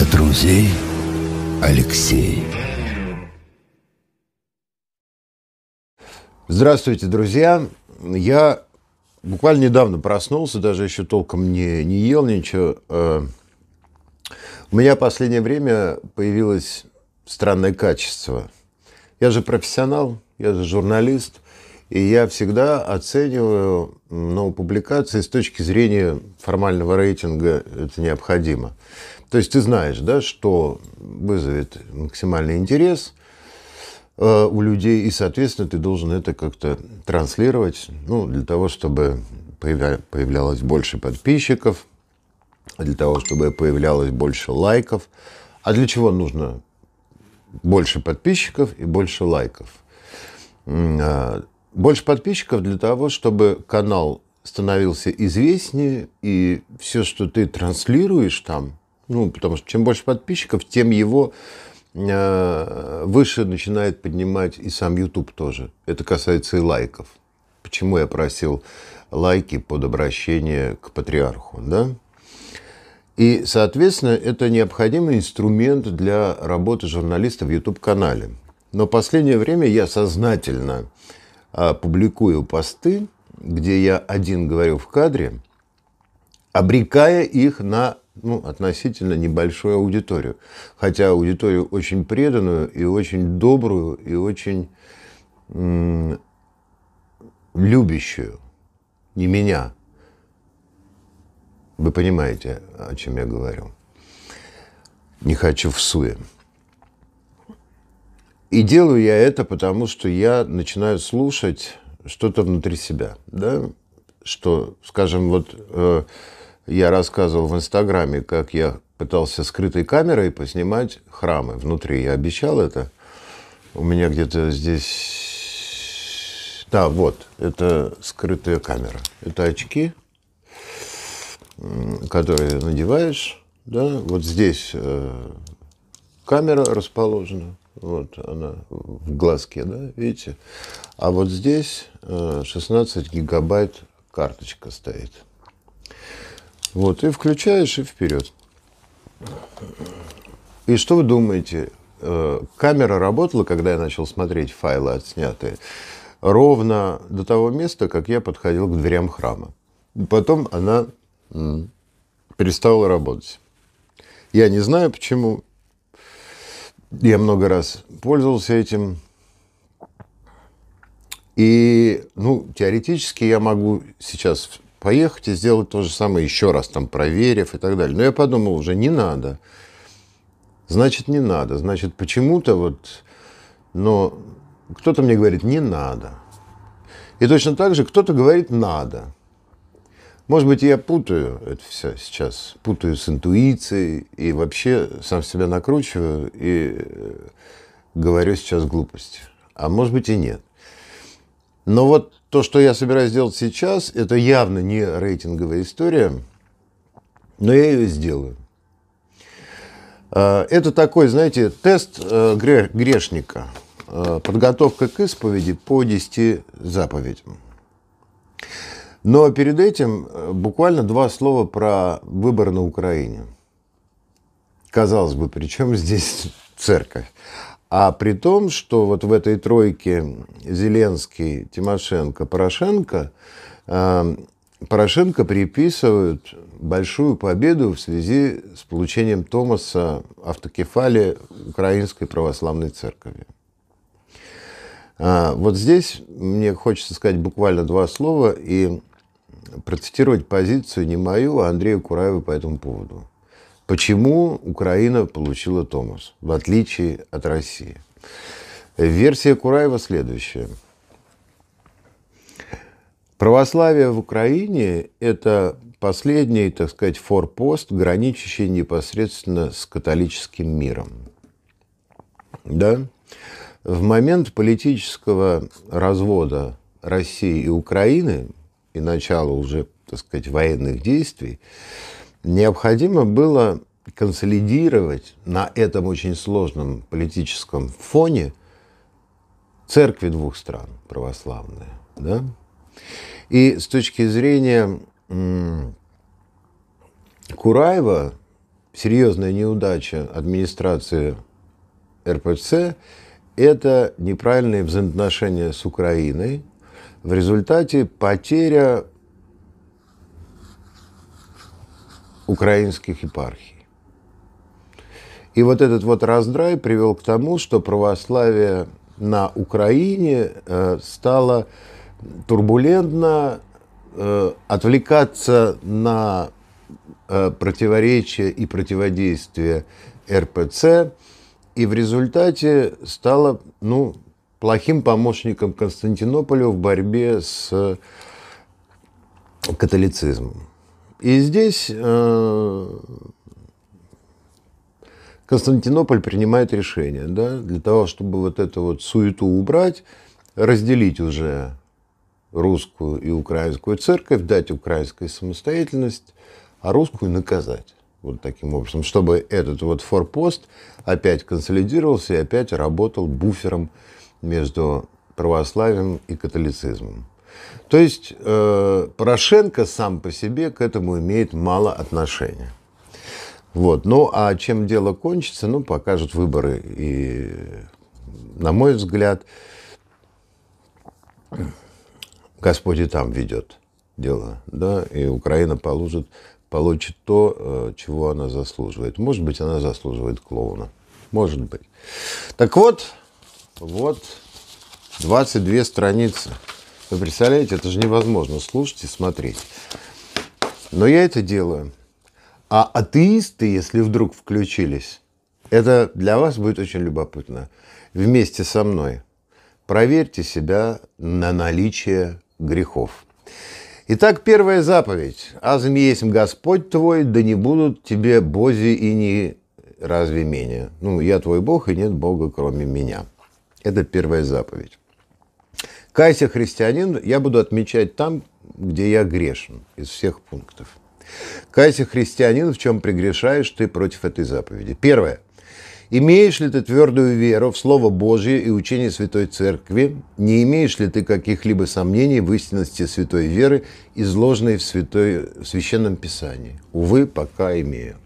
для друзей Алексей. Здравствуйте, друзья. Я буквально недавно проснулся, даже еще толком не, не ел ничего. Э, у меня в последнее время появилось странное качество. Я же профессионал, я же журналист, и я всегда оцениваю ну, публикации с точки зрения формального рейтинга, это необходимо. То есть ты знаешь, да, что вызовет максимальный интерес э, у людей, и, соответственно, ты должен это как-то транслировать, ну, для того, чтобы появля- появлялось больше подписчиков, для того, чтобы появлялось больше лайков. А для чего нужно больше подписчиков и больше лайков? А, больше подписчиков для того, чтобы канал становился известнее, и все, что ты транслируешь там, ну, потому что чем больше подписчиков, тем его э, выше начинает поднимать и сам YouTube тоже. Это касается и лайков. Почему я просил лайки под обращение к патриарху, да? И, соответственно, это необходимый инструмент для работы журналиста в YouTube-канале. Но в последнее время я сознательно а, публикую посты, где я один говорю в кадре, обрекая их на ну, относительно небольшую аудиторию. Хотя аудиторию очень преданную и очень добрую, и очень любящую. Не меня. Вы понимаете, о чем я говорю. Не хочу в суе. И делаю я это, потому что я начинаю слушать что-то внутри себя, да, что, скажем, вот э, я рассказывал в Инстаграме, как я пытался скрытой камерой поснимать храмы внутри. Я обещал это. У меня где-то здесь... Да, вот, это скрытая камера. Это очки, которые надеваешь. Да, вот здесь э, камера расположена. Вот она в глазке, да, видите? А вот здесь 16 э, гигабайт карточка стоит. Вот, и включаешь, и вперед. И что вы думаете? Э, камера работала, когда я начал смотреть файлы отснятые, ровно до того места, как я подходил к дверям храма. Потом она перестала работать. Я не знаю, почему. Я много раз пользовался этим. И, ну, теоретически я могу сейчас поехать и сделать то же самое еще раз, там, проверив и так далее. Но я подумал уже, не надо. Значит, не надо. Значит, почему-то вот, но кто-то мне говорит, не надо. И точно так же кто-то говорит, надо. Может быть, я путаю это все сейчас, путаю с интуицией и вообще сам себя накручиваю и э, говорю сейчас глупости. А может быть и нет. Но вот то, что я собираюсь сделать сейчас, это явно не рейтинговая история, но я ее сделаю. А, это такой, знаете, тест э, грешника. А, подготовка к исповеди по 10 заповедям. Но перед этим э, буквально два слова про выбор на Украине. Казалось бы, при чем здесь церковь? А при том, что вот в этой тройке Зеленский, Тимошенко, Порошенко, эм, Порошенко приписывают большую победу в связи с получением Томаса автокефали Украинской Православной Церкви. А, вот здесь мне хочется сказать буквально два слова и процитировать позицию не мою, а Андрея Кураева по этому поводу. Почему Украина получила Томас, в отличие от России? Версия Кураева следующая. Православие в Украине – это последний, так сказать, форпост, граничащий непосредственно с католическим миром. Да? В момент политического развода России и Украины и начала уже, так сказать, военных действий, необходимо было консолидировать на этом очень сложном политическом фоне церкви двух стран православные. Да? И с точки зрения Кураева, серьезная неудача администрации РПЦ – это неправильные взаимоотношения с Украиной, в результате потеря украинских епархий. И вот этот вот раздрай привел к тому, что православие на Украине э, стало турбулентно э, отвлекаться на э, противоречия и противодействие РПЦ, и в результате стало ну, плохим помощником Константинополю в борьбе с католицизмом. И здесь Константинополь принимает решение, да, для того, чтобы вот эту вот суету убрать, разделить уже русскую и украинскую церковь, дать украинской самостоятельность, а русскую наказать. Вот таким образом, чтобы этот вот форпост опять консолидировался и опять работал буфером между православием и католицизмом. То есть э, Порошенко сам по себе к этому имеет мало отношения. Вот. Ну, а чем дело кончится, ну, покажут выборы. И, на мой взгляд, Господь и там ведет дело, да, и Украина получит, получит то, э, чего она заслуживает. Может быть, она заслуживает клоуна. Может быть. Так вот, вот 22 страницы. Вы представляете, это же невозможно слушать и смотреть. Но я это делаю. А атеисты, если вдруг включились, это для вас будет очень любопытно. Вместе со мной проверьте себя на наличие грехов. Итак, первая заповедь. «Азм есть Господь твой, да не будут тебе бози и не разве менее». Ну, я твой Бог, и нет Бога, кроме меня. Это первая заповедь. Кайся, христианин, я буду отмечать там, где я грешен, из всех пунктов. Кайся, христианин, в чем прегрешаешь ты против этой заповеди? Первое. Имеешь ли ты твердую веру в Слово Божье и учение Святой Церкви? Не имеешь ли ты каких-либо сомнений в истинности Святой веры, изложенной в, святой, в Священном Писании? Увы, пока имею.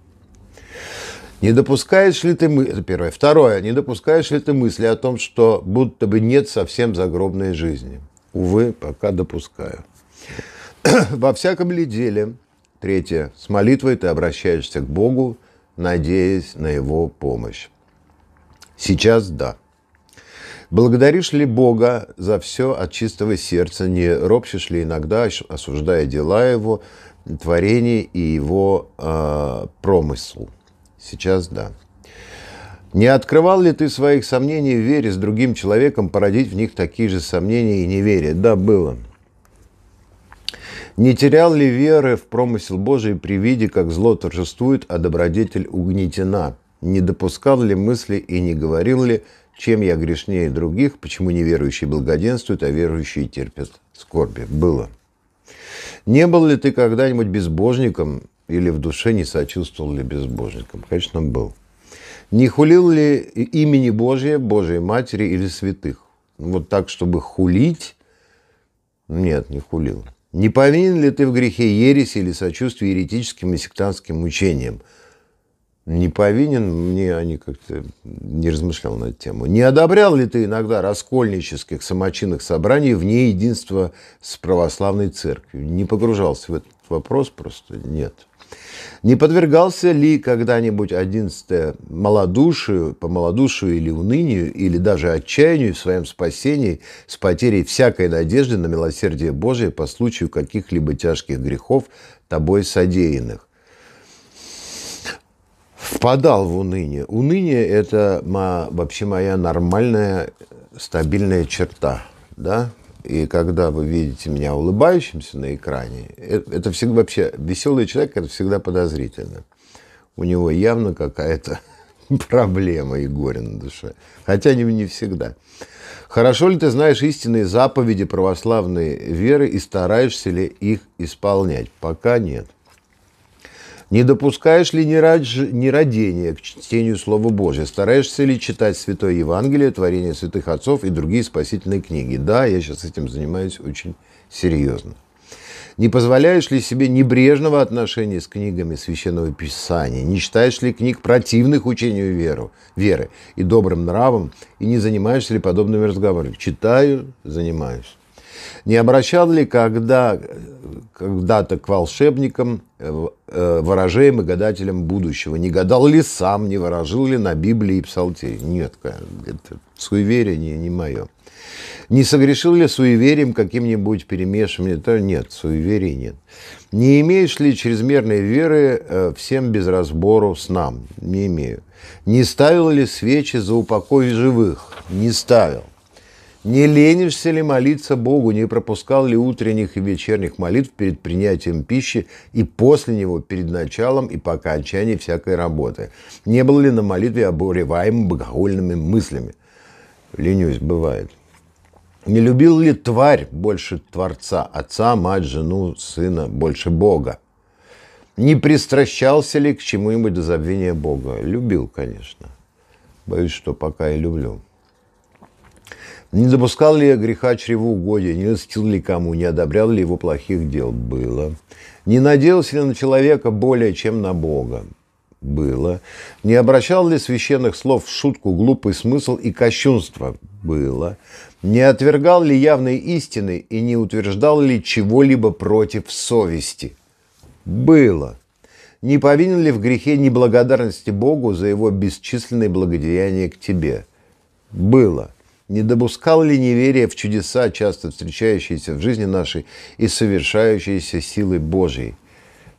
Не допускаешь ли ты мысли, первое, второе, не допускаешь ли ты мысли о том, что будто бы нет совсем загробной жизни? Увы, пока допускаю. Во всяком ли деле, Третье. С молитвой ты обращаешься к Богу, надеясь на Его помощь. Сейчас да. Благодаришь ли Бога за все от чистого сердца, не ропщешь ли иногда, осуждая дела Его, творение и Его э, промысл? Сейчас да. Не открывал ли ты своих сомнений в вере с другим человеком, породить в них такие же сомнения и неверие? Да, было. Не терял ли веры в промысел Божий при виде, как зло торжествует, а добродетель угнетена? Не допускал ли мысли и не говорил ли, чем я грешнее других, почему неверующие благоденствуют, а верующие терпят скорби? Было. Не был ли ты когда-нибудь безбожником или в душе не сочувствовал ли безбожником? Конечно, был. Не хулил ли имени Божие, Божией Матери или святых? Вот так, чтобы хулить? Нет, не хулил. Не повинен ли ты в грехе ереси или сочувствии еретическим и сектантским учениям? Не повинен, мне они как-то не размышлял на эту тему. Не одобрял ли ты иногда раскольнических самочинных собраний вне единства с православной церковью? Не погружался в этот вопрос просто? Нет. Не подвергался ли когда-нибудь одиннадцатое малодушию, помалодушию или унынию, или даже отчаянию в своем спасении с потерей всякой надежды на милосердие Божие по случаю каких-либо тяжких грехов тобой содеянных? Впадал в уныние. Уныние – это моя, вообще моя нормальная, стабильная черта. Да? И когда вы видите меня улыбающимся на экране, э, это всегда вообще веселый человек, это всегда подозрительно. У него явно какая-то проблема и горе на душе. Хотя не, не всегда. Хорошо ли ты знаешь истинные заповеди православной веры и стараешься ли их исполнять? Пока нет. Не допускаешь ли нерадения к чтению Слова Божия? Стараешься ли читать Святое Евангелие, Творение Святых Отцов и другие спасительные книги? Да, я сейчас этим занимаюсь очень серьезно. Не позволяешь ли себе небрежного отношения с книгами Священного Писания? Не читаешь ли книг противных учению веру, веры и добрым нравом? И не занимаешься ли подобными разговорами? Читаю, занимаюсь. Не обращал ли когда, когда-то к волшебникам, э, э, ворожеям и гадателям будущего? Не гадал ли сам, не ворожил ли на Библии и Псалтире? Нет, это суеверие не, не мое. Не согрешил ли суеверием каким-нибудь перемешиванием? То нет, суеверий нет. Не имеешь ли чрезмерной веры э, всем без разбору нам? Не имею. Не ставил ли свечи за упокой живых? Не ставил. Не ленишься ли молиться Богу, не пропускал ли утренних и вечерних молитв перед принятием пищи и после него, перед началом и по окончании всякой работы? Не был ли на молитве обуреваем богохульными мыслями? Ленюсь, бывает. Не любил ли тварь больше Творца, отца, мать, жену, сына, больше Бога? Не пристращался ли к чему-нибудь до забвения Бога? Любил, конечно. Боюсь, что пока и люблю. Не допускал ли я греха чревоугодия, не льстил ли кому, не одобрял ли его плохих дел? Было. Не надеялся ли на человека более, чем на Бога? Было. Не обращал ли священных слов в шутку, глупый смысл и кощунство? Было. Не отвергал ли явной истины и не утверждал ли чего-либо против совести? Было. Не повинен ли в грехе неблагодарности Богу за его бесчисленные благодеяния к тебе? Было. Не допускал ли неверия в чудеса, часто встречающиеся в жизни нашей и совершающиеся силой Божьей?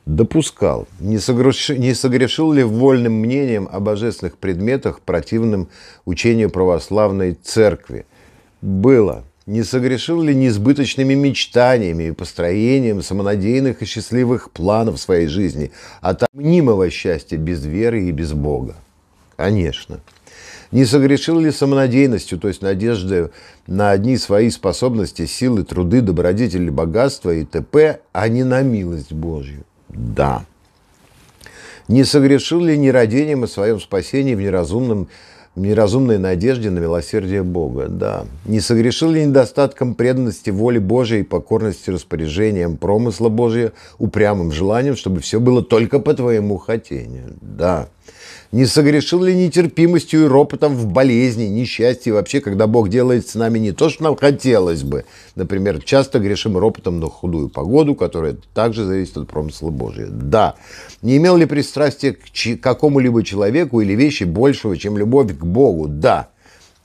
Допускал. Не, согруш... не согрешил ли вольным мнением о божественных предметах, противным учению православной церкви? Было. Не согрешил ли несбыточными мечтаниями и построением самонадеянных и счастливых планов своей жизни, а от мнимого счастья без веры и без Бога? Конечно. Не согрешил ли самонадеянностью, то есть надеждой на одни свои способности, силы, труды, добродетели, богатства и т.п., а не на милость Божью? Да. Не согрешил ли нерадением о своем спасении в неразумном в неразумной надежде на милосердие Бога, да. Не согрешил ли недостатком преданности воли Божией и покорности распоряжениям промысла Божия упрямым желанием, чтобы все было только по твоему хотению, да. Не согрешил ли нетерпимостью и ропотом в болезни, несчастье вообще, когда Бог делает с нами не то, что нам хотелось бы? Например, часто грешим ропотом на худую погоду, которая также зависит от промысла Божия. Да. Не имел ли пристрастие к какому-либо человеку или вещи большего, чем любовь к Богу? Да.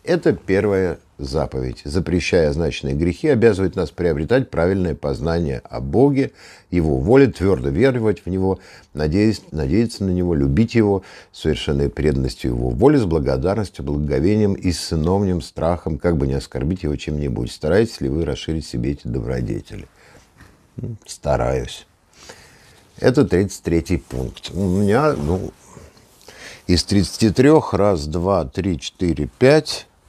Это первое заповедь, запрещая значные грехи, обязывает нас приобретать правильное познание о Боге, Его воле, твердо веровать в Него, надеясь, надеяться на Него, любить Его, совершенной преданностью Его воли с благодарностью, благоговением и сыновним страхом, как бы не оскорбить Его чем-нибудь. Стараетесь ли вы расширить себе эти добродетели? Стараюсь. Это 33 пункт. У меня, ну, из 33 раз, два три четыре пять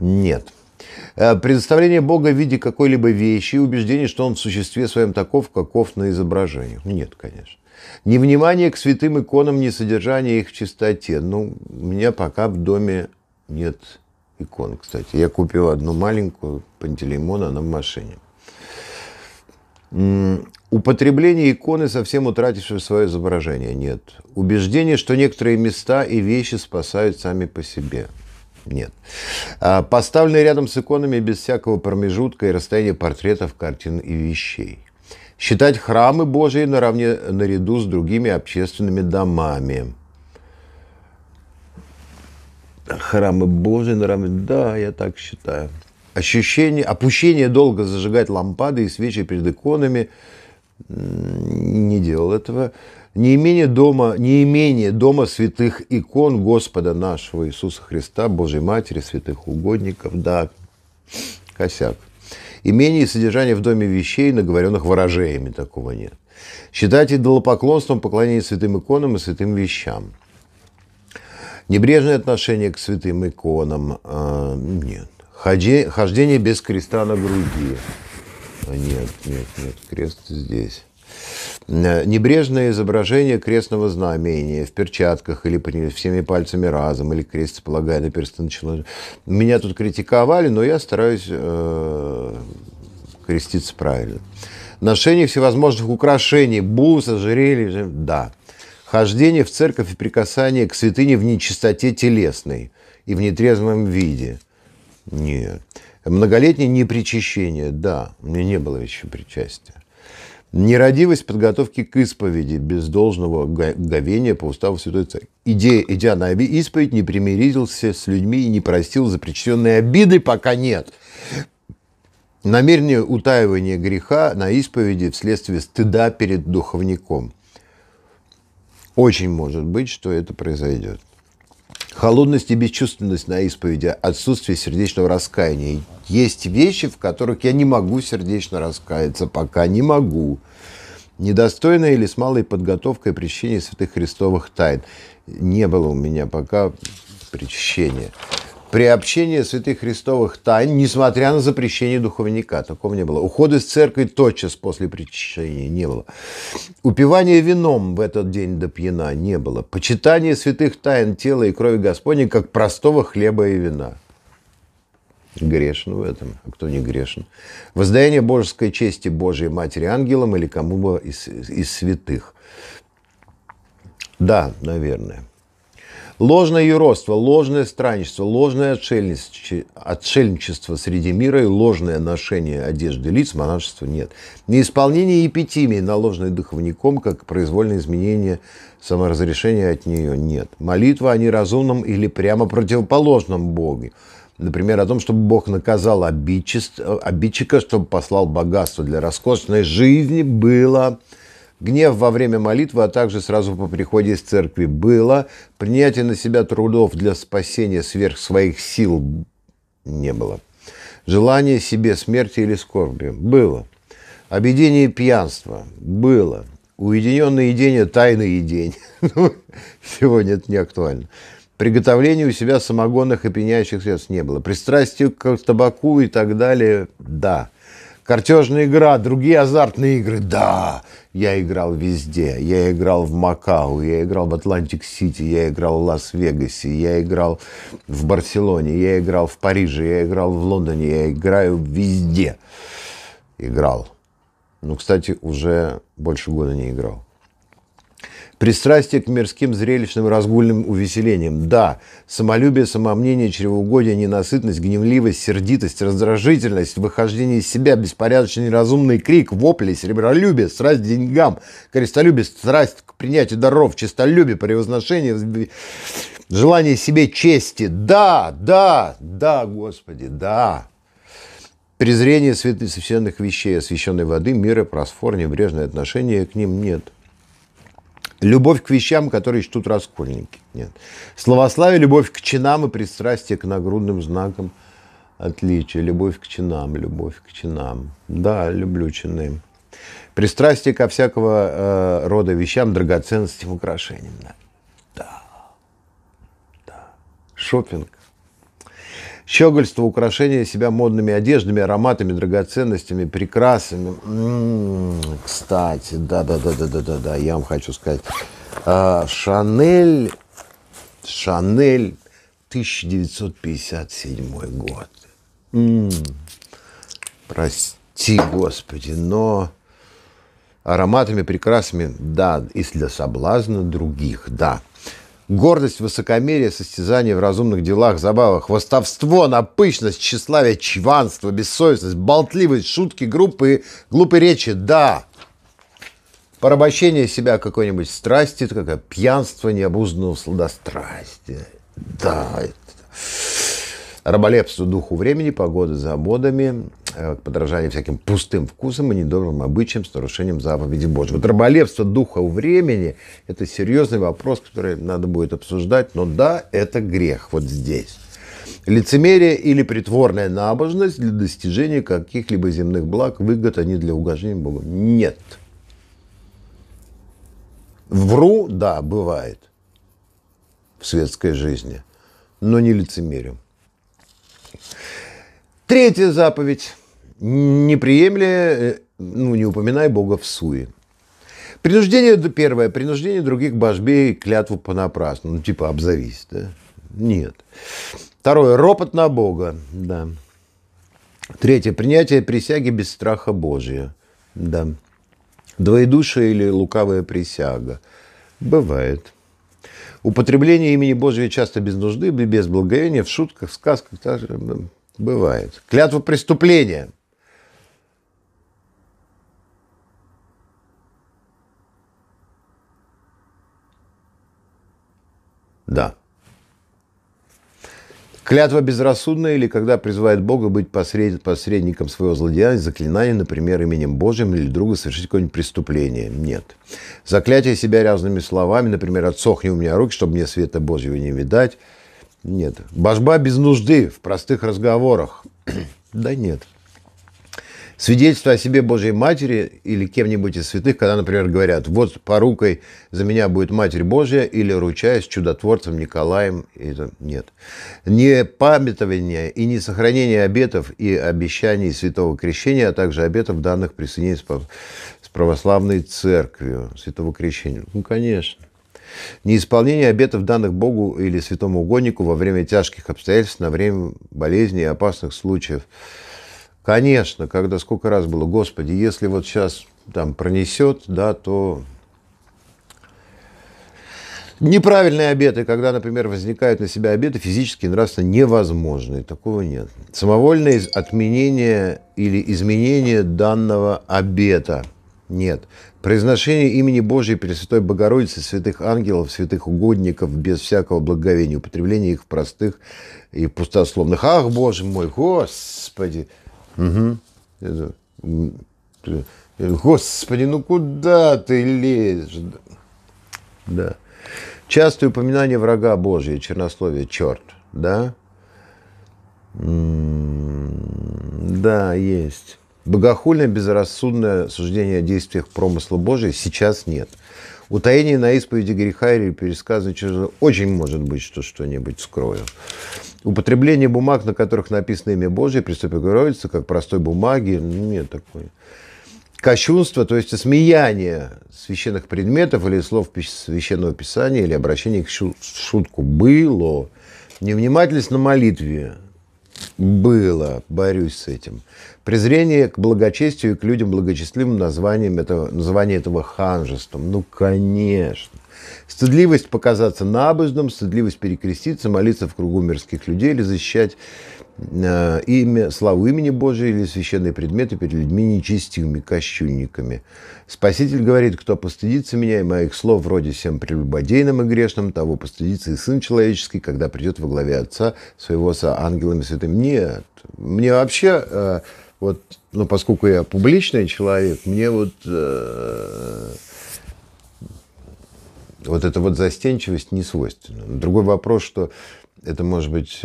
Нет. Э, предоставление Бога в виде какой-либо вещи и убеждение, что он в существе своем таков, каков на изображении. Нет, конечно. Невнимание к святым иконам, не содержание их в чистоте. Ну, у меня пока в доме нет икон, кстати. Я купил одну маленькую Пантелеймона, она в машине. Употребление иконы, совсем утратившего свое изображение, нет. Убеждение, что некоторые места и вещи спасают сами по себе, нет. А, поставленный рядом с иконами без всякого промежутка и расстояния портретов, картин и вещей. Считать храмы Божии наравне, наряду с другими общественными домами. Храмы Божии наравне... Да, я так считаю. Ощущение, опущение долго зажигать лампады и свечи перед иконами. Не делал этого неимение дома, неимение дома святых икон Господа нашего Иисуса Христа, Божьей Матери, святых угодников, да, косяк. Имение и содержание в доме вещей, наговоренных ворожеями, такого нет. считайте долопоклонством поклонение святым иконам и святым вещам. Небрежное отношение к святым иконам, э, нет. Ходи, хождение без креста на груди. А нет, нет, нет, крест здесь. Э, небрежное изображение крестного знамения в перчатках или всеми пальцами разом, или крест, полагая на перстен человека. Меня тут критиковали, но я стараюсь э, креститься правильно. Ношение всевозможных украшений, бус, ожерелья, да. Хождение в церковь и прикасание к святыне в нечистоте телесной и в нетрезвом виде. Нет. Многолетнее непричащение, да, у меня не было еще причастия. Нерадивость подготовки к исповеди без должного говения по уставу Святой Церкви. Идея, идя на исповедь, не примирился с людьми и не простил запрещенные обиды, пока нет. Намерение утаивания греха на исповеди вследствие стыда перед духовником. Очень может быть, что это произойдет холодность и бесчувственность на исповеди, отсутствие сердечного раскаяния. Есть вещи, в которых я не могу сердечно раскаяться, пока не могу. Недостойно или с малой подготовкой причащения святых христовых тайн. Не было у меня пока причащения приобщение святых христовых тайн, несмотря на запрещение духовника. Такого не было. Ухода из церкви тотчас после причащения не было. Упивание вином в этот день до пьяна не было. Почитание святых тайн тела и крови Господней, как простого хлеба и вина. Грешен в этом, а кто не грешен. Воздаяние божеской чести Божьей Матери Ангелам или кому бы из, из святых. Да, наверное. Ложное юродство, ложное странничество, ложное отшельничество среди мира и ложное ношение одежды лиц монашества нет. Неисполнение епитимии, наложенной духовником, как произвольное изменение саморазрешения от нее нет. Молитва о неразумном или прямо противоположном Боге. Например, о том, чтобы Бог наказал обидчика, чтобы послал богатство для роскошной жизни, было гнев во время молитвы, а также сразу по приходе из церкви было, принятие на себя трудов для спасения сверх своих сил не было, желание себе смерти или скорби было, объедение пьянство было, уединенное едение – тайное едение. Ну, сегодня это не актуально. Приготовление у себя самогонных и пьянящих средств не было. Пристрастию к табаку и так далее – да. Картежная игра, другие азартные игры. Да, я играл везде. Я играл в Макао, я играл в Атлантик-Сити, я играл в Лас-Вегасе, я играл в Барселоне, я играл в Париже, я играл в Лондоне, я играю везде. Играл. Ну, кстати, уже больше года не играл. Пристрастие к мирским зрелищным разгульным увеселениям. Да, самолюбие, самомнение, чревоугодие, ненасытность, гневливость, сердитость, раздражительность, выхождение из себя, беспорядочный неразумный крик, вопли, серебролюбие, страсть к деньгам, корыстолюбие, страсть к принятию даров, честолюбие, превозношение, желание себе чести. Да, да, да, Господи, да презрение святых священных вещей, освященной воды, мира, просфор, небрежное отношение к ним нет. Любовь к вещам, которые чтут раскольники. Нет. Словословие – любовь к чинам и пристрастие к нагрудным знакам отличия. Любовь к чинам, любовь к чинам. Да, люблю чины. Пристрастие ко всякого э, рода вещам, драгоценностям, украшениям. Да. Да. да. Шопинг Щегольство, украшение себя модными одеждами, ароматами, драгоценностями, прекрасами. М-м, кстати, да-да-да-да-да-да, да. я вам хочу сказать. А, Шанель, Шанель 1957 год. М-м, прости, Господи, но ароматами, прекрасами, да, и для соблазна других, да. Гордость, высокомерие, состязание в разумных делах, забавах, хвостовство, напыщенность, тщеславие, чванство, бессовестность, болтливость, шутки, группы глупые речи. Да, порабощение себя какой-нибудь страсти, как пьянство необузданного сладострастия. Да, это... раболепство духу времени, погода за модами, Э, подражание всяким пустым вкусам и недобрым обычаям с нарушением заповеди Божьей. Вот раболепство духа у времени – это серьезный вопрос, который надо будет обсуждать. Но да, это грех вот здесь. Лицемерие или притворная набожность для достижения каких-либо земных благ, выгод, они а для угождения Богу. Нет. Вру, да, бывает в светской жизни, но не лицемерим. Третья заповедь. Не приемли, э, ну, не упоминай Бога в суе. Принуждение первое. Принуждение других божбей клятву понапрасну. Ну, типа, обзавись, да? Нет. Второе. Ропот на Бога, да. Третье. Принятие присяги без страха Божия, да. Двоедушие или лукавая присяга. Бывает. Употребление имени Божьего часто без нужды, без благовения, в шутках, в сказках. Даже, Бывает. Клятва преступления. Да. Клятва безрассудная или когда призывает Бога быть посред... посредником своего злодеяния, заклинание, например, именем Божьим или друга совершить какое-нибудь преступление. Нет. Заклятие себя разными словами, например, «отсохни у меня руки, чтобы мне света Божьего не видать», нет. Божба без нужды в простых разговорах. да нет. Свидетельство о себе Божьей Матери или кем-нибудь из святых, когда, например, говорят, вот порукой за меня будет Матерь Божья или ручаясь чудотворцем Николаем. Это нет. Не памятование и не сохранение обетов и обещаний святого крещения, а также обетов данных присоединения с православной церковью святого крещения. Ну, конечно. Неисполнение обетов, данных Богу или святому угоднику во время тяжких обстоятельств, на время болезней и опасных случаев. Конечно, когда сколько раз было, Господи, если вот сейчас там пронесет, да, то Неправильные обеты, когда, например, возникают на себя обеты физически и нравственно невозможные, такого нет. Самовольное отменение или изменение данного обета нет. Произношение имени Божьей Пресвятой Богородицы, святых ангелов, святых угодников, без всякого благоговения, употребление их в простых и пустословных. Ах, Боже мой, Господи! Угу. Господи, ну куда ты лезешь? Да. Частое упоминание врага Божия, чернословие, черт, да? Да, есть. Богохульное, безрассудное суждение о действиях промысла Божия сейчас нет. Утаение на исповеди греха или пересказа чужого очень может быть, что что-нибудь скрою. Употребление бумаг, на которых написано имя Божие, преступник Горовица, как простой бумаги, ну, нет такой. Кощунство, то есть осмеяние священных предметов или слов священного писания или обращение к шутку было. Невнимательность на молитве, было, борюсь с этим. Презрение к благочестию и к людям благочестивым названием этого, название этого ханжеством. Ну, конечно. Стыдливость показаться набожным, стыдливость перекреститься, молиться в кругу мирских людей или защищать Э, имя, славу имени Божия или священные предметы перед людьми нечестивыми, кощунниками. Спаситель говорит, кто постыдится меня и моих слов вроде всем прелюбодейным и грешным, того постыдится и Сын Человеческий, когда придет во главе Отца своего с ангелами святым. Нет, мне вообще, э, вот, ну, поскольку я публичный человек, мне вот э, вот эта вот застенчивость не свойственна. Другой вопрос, что это может быть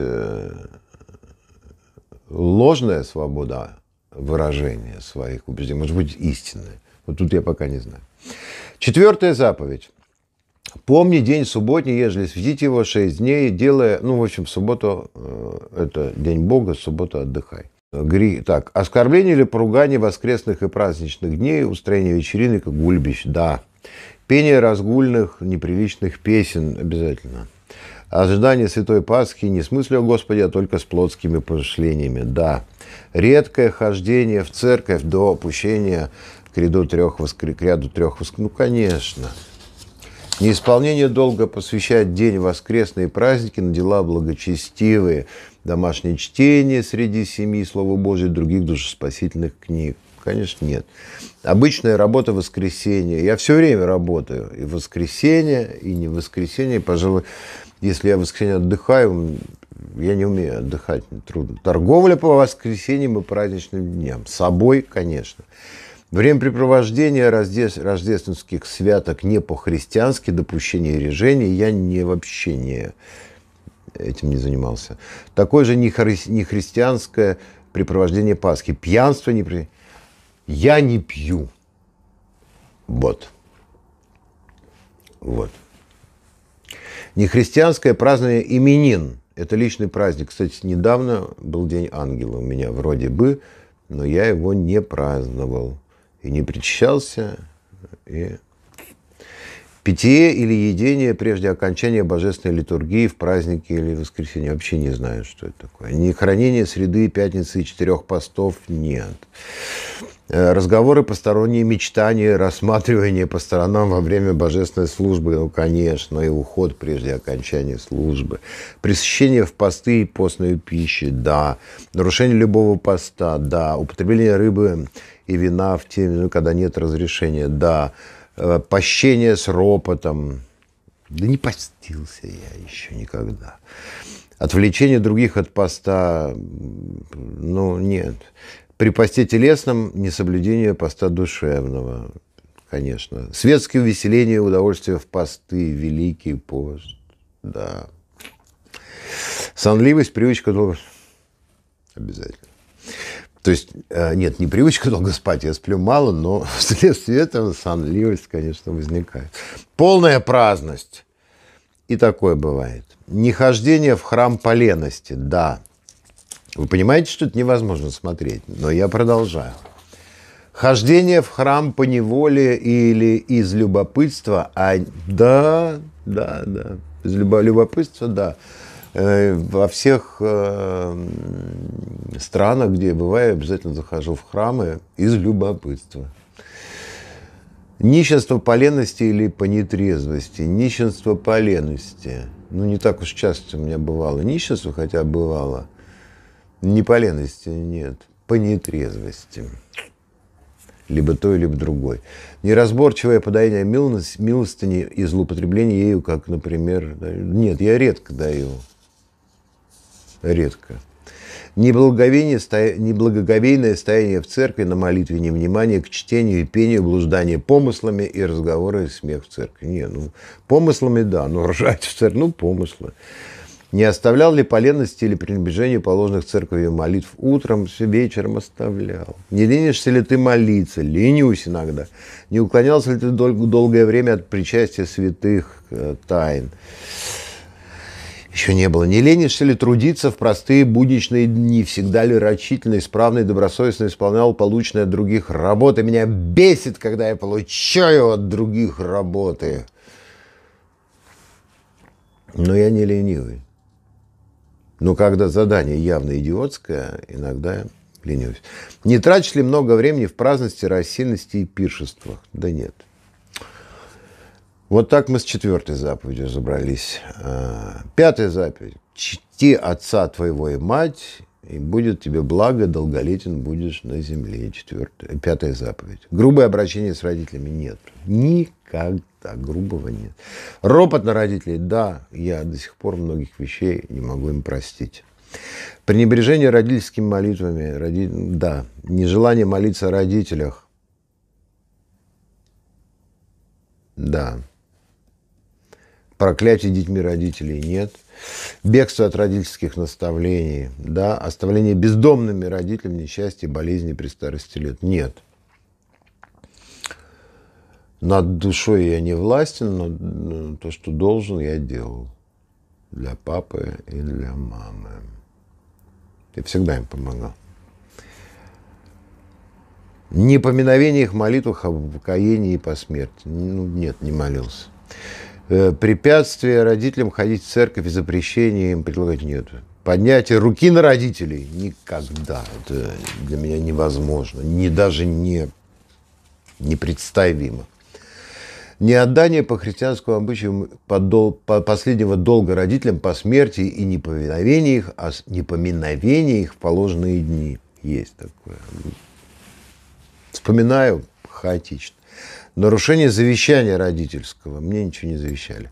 ложная свобода выражения своих убеждений, может быть, истинная. Вот тут я пока не знаю. Четвертая заповедь. Помни день субботний, ежели свидите его шесть дней, делая, ну, в общем, в субботу, э, это день Бога, суббота отдыхай. Гри, так, оскорбление или поругание воскресных и праздничных дней, устроение вечеринок и гульбищ, да. Пение разгульных, неприличных песен обязательно. Ожидание Святой Пасхи не с мыслью о Господе, а только с плотскими пошлениями. Да, редкое хождение в церковь до опущения к ряду трех, воскр... к ряду трех воск... Ну, конечно. Неисполнение долга посвящает день воскресные праздники на дела благочестивые, домашнее чтение среди семьи, Слова Божье, других душеспасительных книг. Конечно, нет. Обычная работа в воскресенье. Я все время работаю. И в воскресенье, и не в воскресенье. Пожалуй, если я в воскресенье отдыхаю, я не умею отдыхать, трудно. Торговля по воскресеньям и праздничным дням. С собой, конечно. Времяпрепровождение разде- рождественских святок не по-христиански, допущение режения я не вообще не этим не занимался. Такое же не, хри- не христианское препровождение Пасхи. Пьянство не при... Я не пью. Вот. Вот. Нехристианское празднование именин. Это личный праздник. Кстати, недавно был День Ангела у меня вроде бы, но я его не праздновал и не причащался. И питье или едение прежде окончания божественной литургии в празднике или воскресенье. Вообще не знаю, что это такое. Не хранение среды, пятницы и четырех постов нет. Э, разговоры посторонние, мечтания, рассматривание по сторонам во время божественной службы, ну, конечно, и уход прежде окончания службы, пресыщение в посты и постную пищу, да, нарушение любого поста, да, употребление рыбы и вина в те минуты, когда нет разрешения, да, э, пощение с ропотом, да не постился я еще никогда. Отвлечение других от поста, ну, нет. При посте телесном несоблюдение поста душевного, конечно. светские веселение и удовольствие в посты, великий пост, да. Сонливость, привычка долго... Обязательно. То есть, э, нет, не привычка долго спать, я сплю мало, но вследствие этого сонливость, конечно, возникает. Полная праздность. И такое бывает. Нехождение в храм по лености, да, вы понимаете, что это невозможно смотреть, но я продолжаю. Хождение в храм по неволе или из любопытства, а да, да, да, из любопытства, да. Э, во всех э, странах, где я бываю, обязательно захожу в храмы из любопытства. Нищенство по лености или по нетрезвости? Нищенство по лености. Ну, не так уж часто у меня бывало нищенство, хотя бывало – не по лености, нет, по нетрезвости. Либо той, либо другой. Неразборчивое подаяние милостыни и злоупотребление ею, как, например... Нет, я редко даю. Редко. Неблаговейное сто... неблагоговейное стояние в церкви на молитве, невнимание к чтению и пению, блуждание помыслами и разговоры и смех в церкви. Не, ну, помыслами, да, но ржать в церкви, ну, помыслы. Не оставлял ли поленности или пренебрежению положенных церкви молитв утром, вечером оставлял? Не ленишься ли ты молиться? Ленюсь иногда. Не уклонялся ли ты дол- долгое время от причастия святых э, тайн? Еще не было. Не ленишься ли трудиться в простые будничные дни? Всегда ли рачительно, исправно и добросовестно исполнял полученные от других работы? Меня бесит, когда я получаю от других работы. Но я не ленивый. Но когда задание явно идиотское, иногда ленюсь. Не тратишь ли много времени в праздности, рассеянности и пиршествах? Да нет. Вот так мы с четвертой заповедью забрались. А, пятая заповедь. Чти отца твоего и мать, и будет тебе благо, долголетен будешь на земле. Четвертая, пятая заповедь. Грубое обращение с родителями нет. Никак как так? Грубого нет. Ропот на родителей. Да, я до сих пор многих вещей не могу им простить. Пренебрежение родительскими молитвами. Роди... Да. Нежелание молиться о родителях. Да. Проклятие детьми родителей нет. Бегство от родительских наставлений. Да. Оставление бездомными родителям несчастье, болезни при старости лет. Нет. Над душой я не властен, но ну, то, что должен, я делал. Для папы и для мамы. Я всегда им помогал. Не поминовение их молитвах об а покаянии и по смерти. Ну, нет, не молился. Э, Препятствие родителям ходить в церковь и запрещение им предлагать нет. Поднятие руки на родителей никогда. Это для меня невозможно. Не, даже не, непредставимо. Неотдание по христианскому обычаю последнего долга родителям по смерти и неповиновение их, а непоминовение их в положенные дни. Есть такое. Вспоминаю хаотично. Нарушение завещания родительского. Мне ничего не завещали.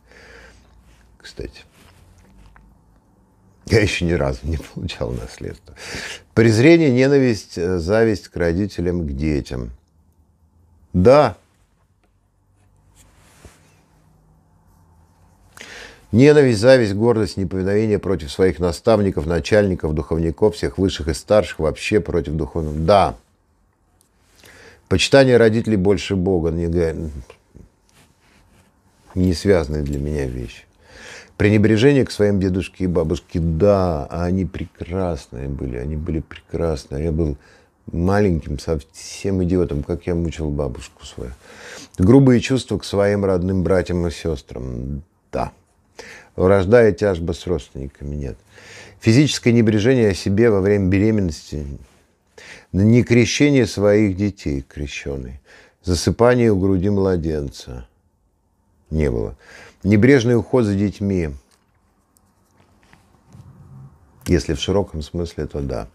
Кстати. Я еще ни разу не получал наследство. Презрение, ненависть, э, зависть к родителям, к детям. Да, Ненависть, зависть, гордость, неповиновение против своих наставников, начальников, духовников, всех высших и старших, вообще против духовных. Да. Почитание родителей больше Бога. Не, не связанные для меня вещь. Пренебрежение к своим дедушке и бабушке. Да, они прекрасные были. Они были прекрасны. Я был маленьким совсем идиотом, как я мучил бабушку свою. Грубые чувства к своим родным братьям и сестрам. Да рождая тяжба с родственниками, нет. Физическое небрежение о себе во время беременности, не крещение своих детей крещеный, засыпание у груди младенца не было. Небрежный уход за детьми, если в широком смысле, то да.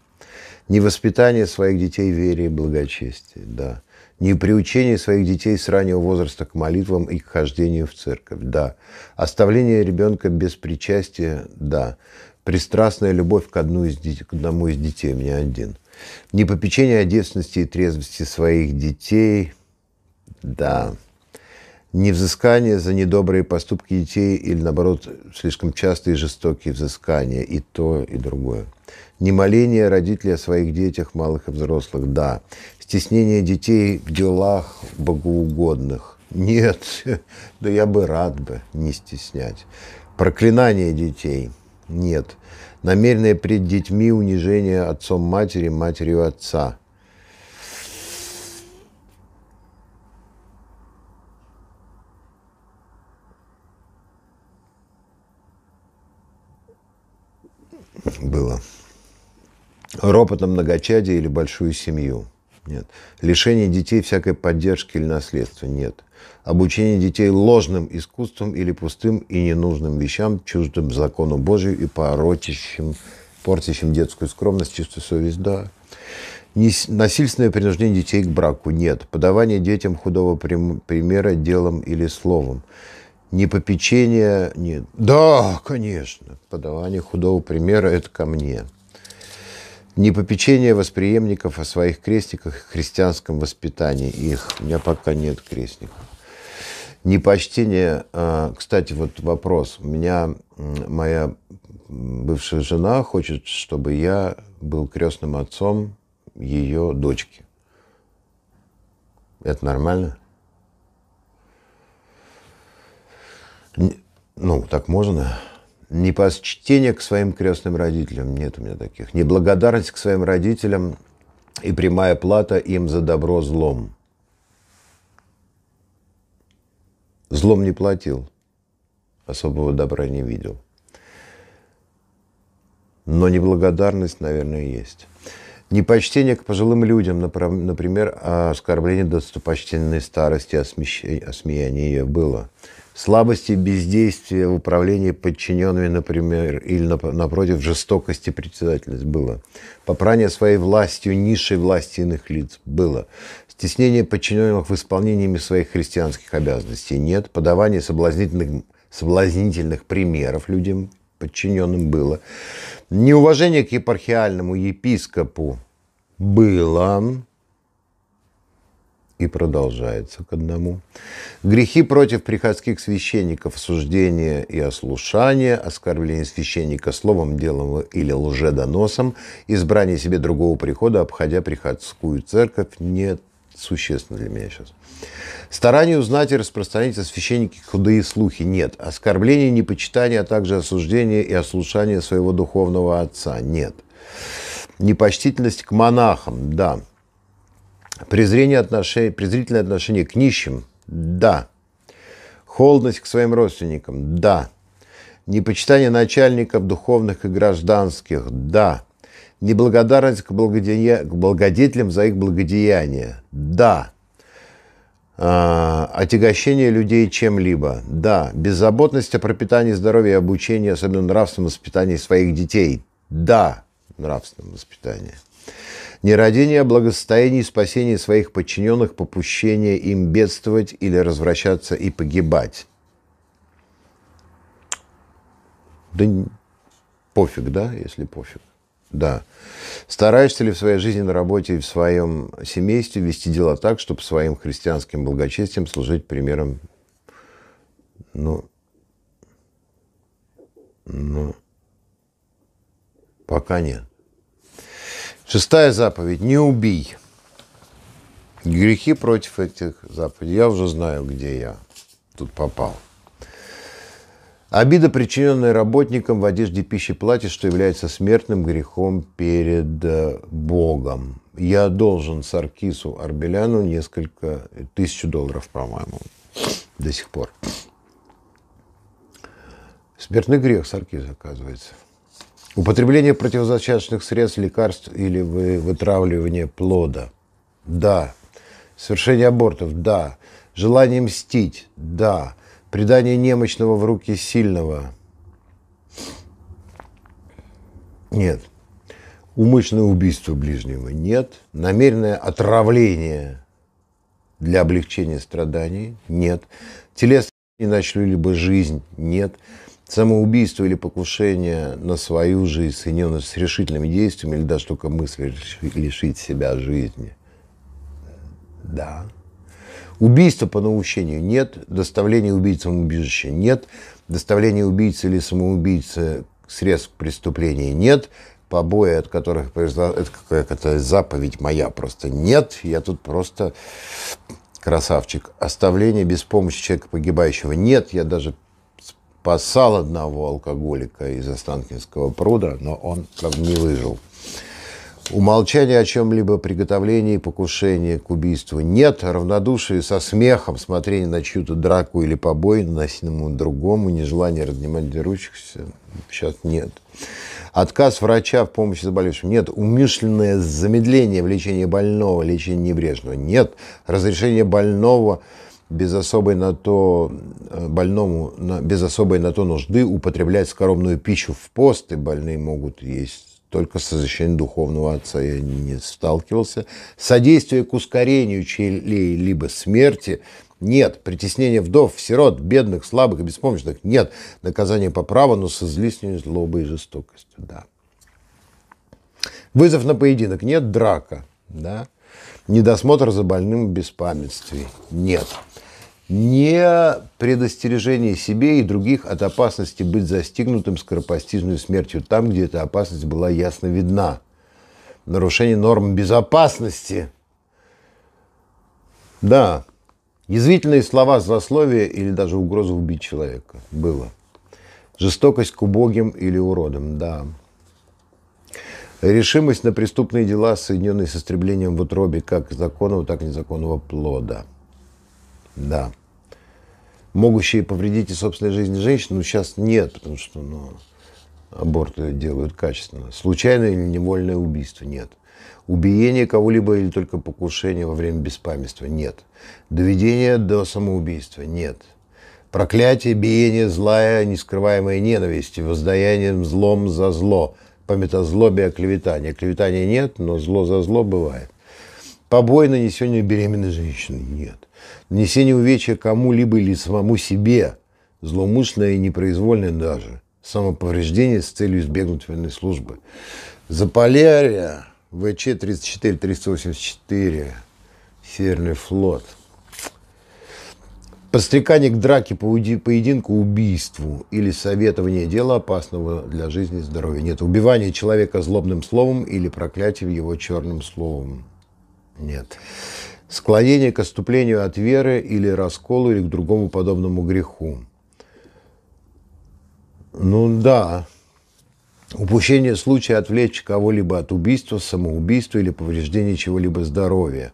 Невоспитание своих детей в вере и благочестии, да не приучение своих детей с раннего возраста к молитвам и к хождению в церковь, да. Оставление ребенка без причастия, да. Пристрастная любовь к, одну из, к одному из детей, мне один. Непопечение о девственности и трезвости своих детей, да. Невзыскание за недобрые поступки детей или, наоборот, слишком частые жестокие взыскания, и то, и другое. Немоление родителей о своих детях, малых и взрослых, да стеснение детей в делах богоугодных. Нет, да я бы рад бы не стеснять. Проклинание детей – нет. Намеренное пред детьми унижение отцом матери, матерью отца. Было. Ропотом на многочадие или большую семью – нет. Лишение детей всякой поддержки или наследства? Нет. Обучение детей ложным искусствам или пустым и ненужным вещам, чуждым закону Божию и поротящим, портящим детскую скромность, чистую совесть? Да. Насильственное принуждение детей к браку? Нет. Подавание детям худого примера делом или словом? Не попечение, нет. Да, конечно, подавание худого примера – это ко мне не попечение восприемников о своих крестниках и христианском воспитании их. У меня пока нет крестников. Непочтение, а, кстати, вот вопрос. У меня моя бывшая жена хочет, чтобы я был крестным отцом ее дочки. Это нормально? Ну, так можно? непочтение к своим крестным родителям, нет у меня таких, неблагодарность к своим родителям и прямая плата им за добро злом. Злом не платил, особого добра не видел. Но неблагодарность, наверное, есть. Непочтение к пожилым людям, например, оскорбление достопочтенной старости, осмеяние ее было слабости бездействия в управлении подчиненными, например, или напротив жестокости председательность было, попрание своей властью, низшей власти иных лиц было, стеснение подчиненных в исполнении своих христианских обязанностей нет, подавание соблазнительных, соблазнительных примеров людям подчиненным было, неуважение к епархиальному епископу было, и продолжается к одному. Грехи против приходских священников, осуждение и ослушание, оскорбление священника словом, делом или лжедоносом, избрание себе другого прихода, обходя приходскую церковь, нет существенно для меня сейчас. Старание узнать и распространить о священнике худые слухи нет. Оскорбление, непочитание, а также осуждение и ослушание своего духовного отца нет. Непочтительность к монахам, да. Презрение отношение, презрительное отношение к нищим – да. Холодность к своим родственникам – да. Непочитание начальников духовных и гражданских – да. Неблагодарность к, благодея... к благодетелям за их благодеяние – да. А, отягощение людей чем-либо – да. Беззаботность о пропитании здоровья и обучении, особенно нравственном воспитании своих детей – да. Нравственном воспитании не ради не и спасении своих подчиненных попущения им бедствовать или развращаться и погибать. Да пофиг, да, если пофиг. Да. Стараешься ли в своей жизни на работе и в своем семействе вести дела так, чтобы своим христианским благочестием служить примером, ну, ну, пока нет. Шестая заповедь – не убий. Грехи против этих заповедей. Я уже знаю, где я тут попал. Обида, причиненная работникам в одежде пищи платья, что является смертным грехом перед э, Богом. Я должен Саркису Арбеляну несколько тысячу долларов, по-моему, до сих пор. Смертный грех Саркис, оказывается – Употребление противозачаточных средств, лекарств или вы вытравливание плода. Да. Совершение абортов. Да. Желание мстить. Да. Предание немощного в руки сильного. Нет. Умышленное убийство ближнего. Нет. Намеренное отравление для облегчения страданий. Нет. Телесное иначе либо жизнь. Нет самоубийство или покушение на свою жизнь, соединенное с решительными действиями, или даже только мысль лишить себя жизни. Да. Убийство по наущению нет, доставление убийцам убежища нет, доставление убийцы или самоубийцы средств преступления нет, побои, от которых произошла, это какая-то заповедь моя просто нет, я тут просто красавчик. Оставление без помощи человека погибающего нет, я даже спасал одного алкоголика из Останкинского пруда, но он, как не выжил. Умолчания о чем-либо приготовлении покушения к убийству нет. Равнодушие со смехом, смотрение на чью-то драку или побои, наносимому другому, нежелание разнимать дерущихся сейчас нет. Отказ врача в помощи заболевшим нет. Умышленное замедление в лечении больного, лечение небрежного нет. Разрешение больного без особой на то э, больному, без особой на то нужды употреблять скоромную пищу в пост, и больные могут есть только с изощрением духовного отца я не сталкивался. Содействие к ускорению чьей-либо смерти нет. Притеснение вдов, сирот, бедных, слабых и беспомощных нет. Наказание по праву, но с излишней злобой и жестокостью, да. Вызов на поединок нет, драка, да. Недосмотр за больным без памятствий нет не предостережение себе и других от опасности быть застигнутым скоропостижной смертью там, где эта опасность была ясно видна. Нарушение норм безопасности. Да, язвительные слова, злословие или даже угроза убить человека было. Жестокость к убогим или уродам, да. Решимость на преступные дела, соединенные с истреблением в утробе как законного, так и незаконного плода – да. Могущие повредить и собственной жизни женщин, ну, сейчас нет, потому что, ну, аборты делают качественно. Случайное или невольное убийство? Нет. Убиение кого-либо или только покушение во время беспамятства? Нет. Доведение до самоубийства? Нет. Проклятие, биение, злая, нескрываемая ненависть, воздаяние злом за зло, памятозлобие, клеветание. Клеветания нет, но зло за зло бывает. Побои, нанесенные беременной женщиной? Нет. Нанесение увечья кому-либо или самому себе, злоумышленное и непроизвольное даже, самоповреждение с целью избегнуть военной службы. Заполярье, ВЧ-34-384, Северный флот. Подстрекание к драке, поединку, убийству или советование дела опасного для жизни и здоровья. Нет. Убивание человека злобным словом или проклятием его черным словом. Нет склонение к отступлению от веры или расколу или к другому подобному греху. Ну да, упущение случая отвлечь кого-либо от убийства, самоубийства или повреждения чего-либо здоровья.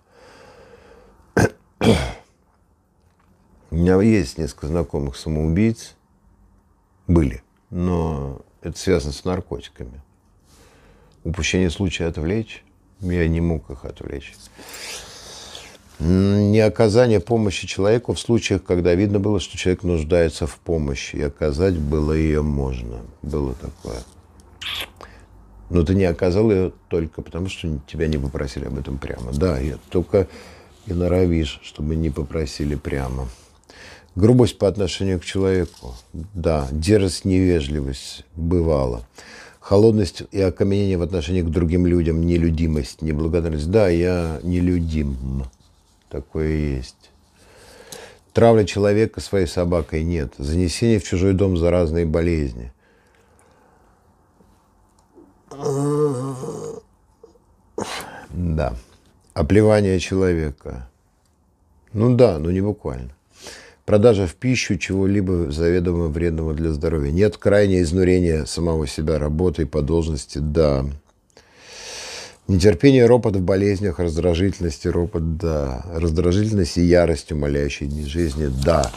У меня есть несколько знакомых самоубийц, были, но это связано с наркотиками. Упущение случая отвлечь, я не мог их отвлечь не оказание помощи человеку в случаях, когда видно было, что человек нуждается в помощи, и оказать было ее можно. Было такое. Но ты не оказал ее только потому, что тебя не попросили об этом прямо. Да, я только и норовишь, чтобы не попросили прямо. Грубость по отношению к человеку. Да, дерзость, невежливость. Бывало холодность и окаменение в отношении к другим людям, нелюдимость, неблагодарность. Да, я нелюдим. Такое есть. Травля человека своей собакой нет. Занесение в чужой дом заразной болезни. Да. Оплевание человека. Ну да, но ну не буквально. Продажа в пищу чего-либо заведомо вредного для здоровья. Нет крайнее изнурения самого себя работой по должности. Да. Нетерпение, ропот в болезнях, раздражительность и ропот, да. Раздражительность и ярость, умоляющие дни жизни, да.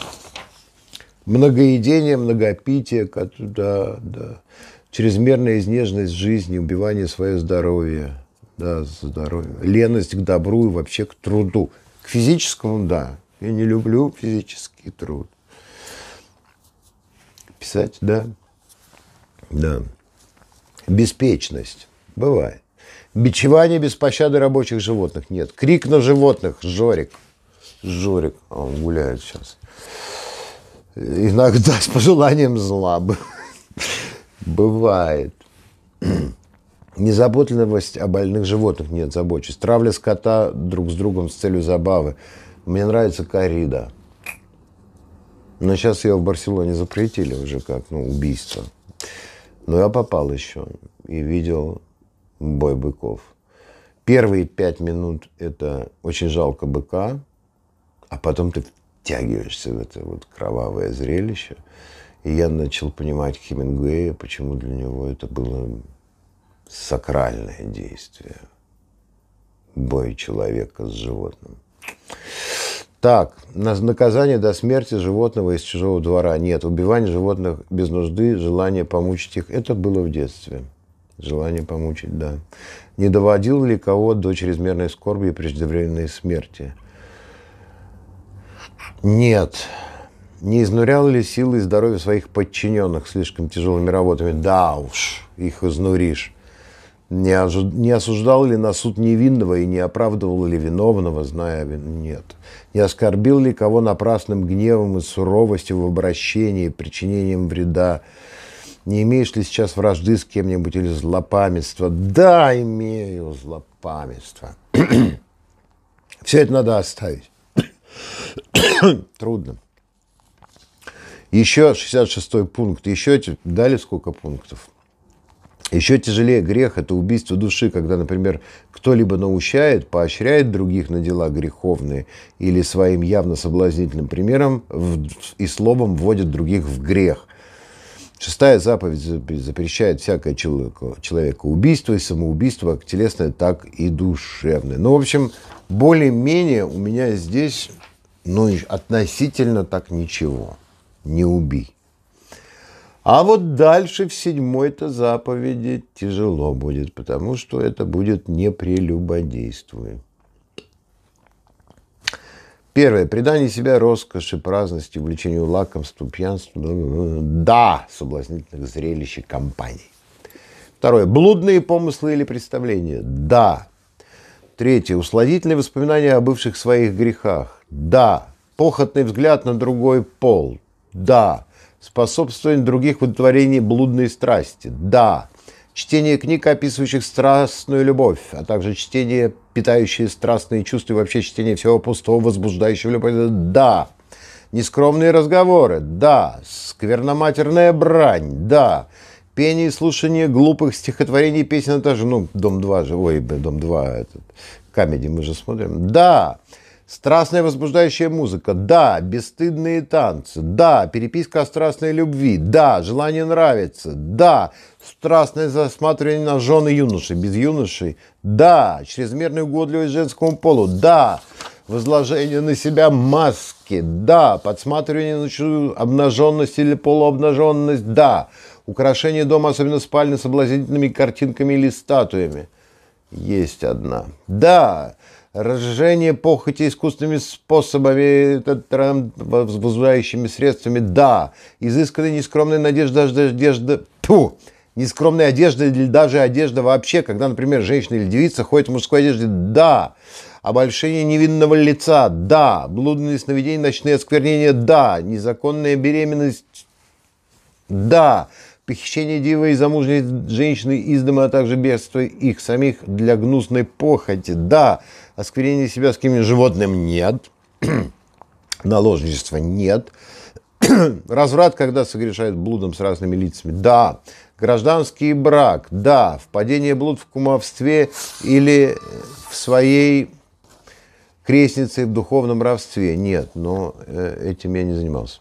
Многоедение, многопитие, да, да. Чрезмерная изнежность жизни, убивание свое здоровья, да, здоровье. Леность к добру и вообще к труду. К физическому, да. Я не люблю физический труд. Писать, да. Да. Беспечность. Бывает. Бичевание без пощады рабочих животных нет. Крик на животных. Жорик. Жорик. А он гуляет сейчас. Иногда с пожеланием зла. Бывает. Незаботливость о больных животных нет, забочусь. Травля скота друг с другом с целью забавы. Мне нравится корида. Но сейчас ее в Барселоне запретили уже как ну, убийство. Но я попал еще и видел бой быков. Первые пять минут это очень жалко быка, а потом ты втягиваешься в это вот кровавое зрелище. И я начал понимать Хемингуэя, почему для него это было сакральное действие. Бой человека с животным. Так, наказание до смерти животного из чужого двора. Нет, убивание животных без нужды, желание помучить их. Это было в детстве. Желание помучить, да. Не доводил ли кого до чрезмерной скорби и преждевременной смерти? Нет. Не изнурял ли силы и здоровье своих подчиненных слишком тяжелыми работами? Да уж, их изнуришь. Не, ожи... не осуждал ли на суд невинного и не оправдывал ли виновного, зная нет. Не оскорбил ли кого напрасным гневом и суровостью в обращении, причинением вреда? Не имеешь ли сейчас вражды с кем-нибудь или злопамятства? Да, имею злопамятство. Все это надо оставить. Трудно. Еще 66 пункт. Еще эти дали сколько пунктов? Еще тяжелее грех – это убийство души, когда, например, кто-либо научает, поощряет других на дела греховные или своим явно соблазнительным примером и словом вводит других в грех – Шестая заповедь запрещает всякое человеку, человеку убийство и самоубийство, как телесное, так и душевное. Ну, в общем, более-менее у меня здесь, ну, относительно так ничего. Не убей. А вот дальше в седьмой-то заповеди тяжело будет, потому что это будет не прелюбодействуй. Первое. Предание себя роскоши, праздности, увлечению лакомству, пьянству, да, соблазнительных зрелищ и компаний. Второе. Блудные помыслы или представления. Да. Третье. Усладительные воспоминания о бывших своих грехах. Да. Похотный взгляд на другой пол. Да. Способствование других вытворений блудной страсти. Да чтение книг, описывающих страстную любовь, а также чтение, питающие страстные чувства и вообще чтение всего пустого, возбуждающего любовь. Да. Нескромные разговоры. Да. Скверноматерная брань. Да. Пение и слушание глупых стихотворений и песен. Это же, ну, Дом-2 же. Ой, Дом-2 этот. Камеди мы же смотрим. Да. Страстная возбуждающая музыка, да, бесстыдные танцы, да, переписка о страстной любви, да, желание нравится, да, страстное засматривание на жены юноши, без юношей, да, чрезмерную угодливость женскому полу, да, возложение на себя маски, да, подсматривание на чужую обнаженность или полуобнаженность, да, украшение дома, особенно спальни, соблазнительными картинками или статуями. Есть одна. Да, разжижение похоти искусственными способами, возбуждающими средствами, да, изысканная нескромная надежда, одежда, тьфу, нескромная одежда или даже одежда вообще, когда, например, женщина или девица ходит в мужской одежде, да, обольшение невинного лица, да, блудные сновидения, ночные осквернения, да, незаконная беременность, да, похищение дивы и замужней женщины из дома, а также бегство их самих для гнусной похоти, да, осквернение себя с каким-нибудь животным нет, наложничества нет, Разврат, когда согрешает блудом с разными лицами. Да. Гражданский брак. Да. Впадение блуд в кумовстве или э, в своей крестнице в духовном равстве. Нет, но э, этим я не занимался.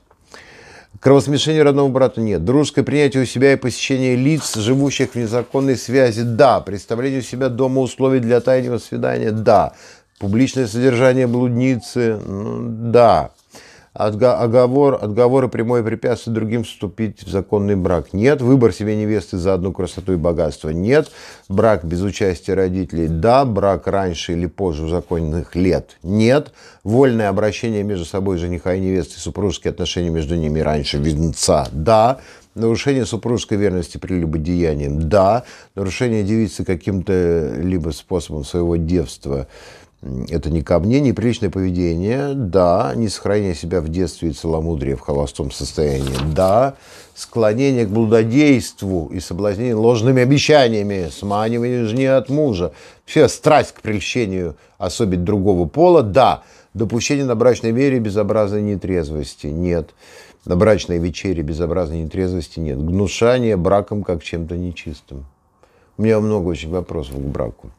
Кровосмешение родного брата нет. Дружеское принятие у себя и посещение лиц, живущих в незаконной связи, да. Представление у себя дома условий для тайного свидания, да. Публичное содержание блудницы, да отговор, отговоры прямое препятствие другим вступить в законный брак. Нет, выбор себе невесты за одну красоту и богатство. Нет, брак без участия родителей. Да, брак раньше или позже законных лет. Нет, вольное обращение между собой жениха и невесты, супружеские отношения между ними раньше венца. Да, Нарушение супружеской верности при прелюбодеянием – да. Нарушение девицы каким-то либо способом своего девства – это не ко мне, неприличное поведение, да, не сохранение себя в детстве и целомудрии в холостом состоянии, да, склонение к блудодейству и соблазнение ложными обещаниями, сманивание жни от мужа, все страсть к прельщению особи другого пола, да, допущение на брачной вере безобразной нетрезвости, нет, на брачной вечере безобразной нетрезвости нет, гнушание браком как чем-то нечистым. У меня много очень вопросов к браку.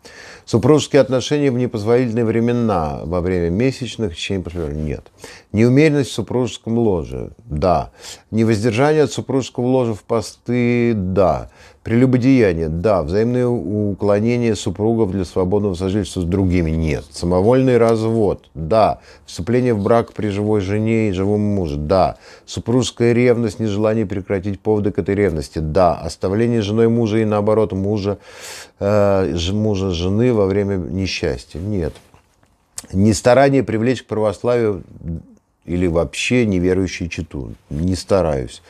Супружеские отношения в непозволительные времена, во время месячных, в течение послевера? Нет. Неумеренность в супружеском ложе? Да. Невоздержание от супружеского ложа в посты? Да. Прелюбодеяние, да. Взаимное уклонение супругов для свободного сожительства с другими, нет. Самовольный развод, да. Вступление в брак при живой жене и живом муже, да. Супружеская ревность, нежелание прекратить поводы к этой ревности, да. Оставление женой мужа и наоборот мужа, э, мужа жены во время несчастья, нет. Нестарание привлечь к православию или вообще неверующую читу, не стараюсь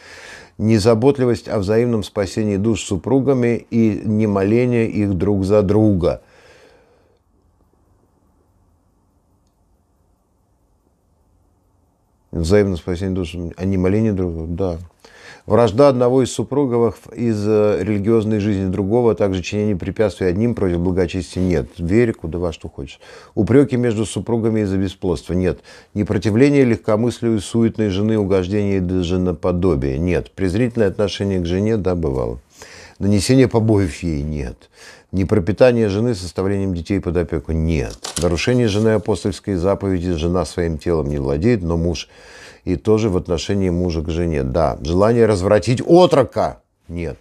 незаботливость о взаимном спасении душ супругами и немоление их друг за друга. Взаимное спасение душ, а не моление друг друга, да. Вражда одного из супругов из э, религиозной жизни другого, а также чинение препятствий одним против благочестия нет. Верь, куда во что хочешь. Упреки между супругами из-за бесплодства нет. Непротивление легкомыслию суетной жены, угождение и даже наподобие нет. Презрительное отношение к жене, да, бывало. Нанесение побоев ей нет. Непропитание жены составлением детей под опеку нет. Нарушение жены апостольской заповеди «Жена своим телом не владеет, но муж...» И тоже в отношении мужа к жене. Да, желание развратить отрока нет.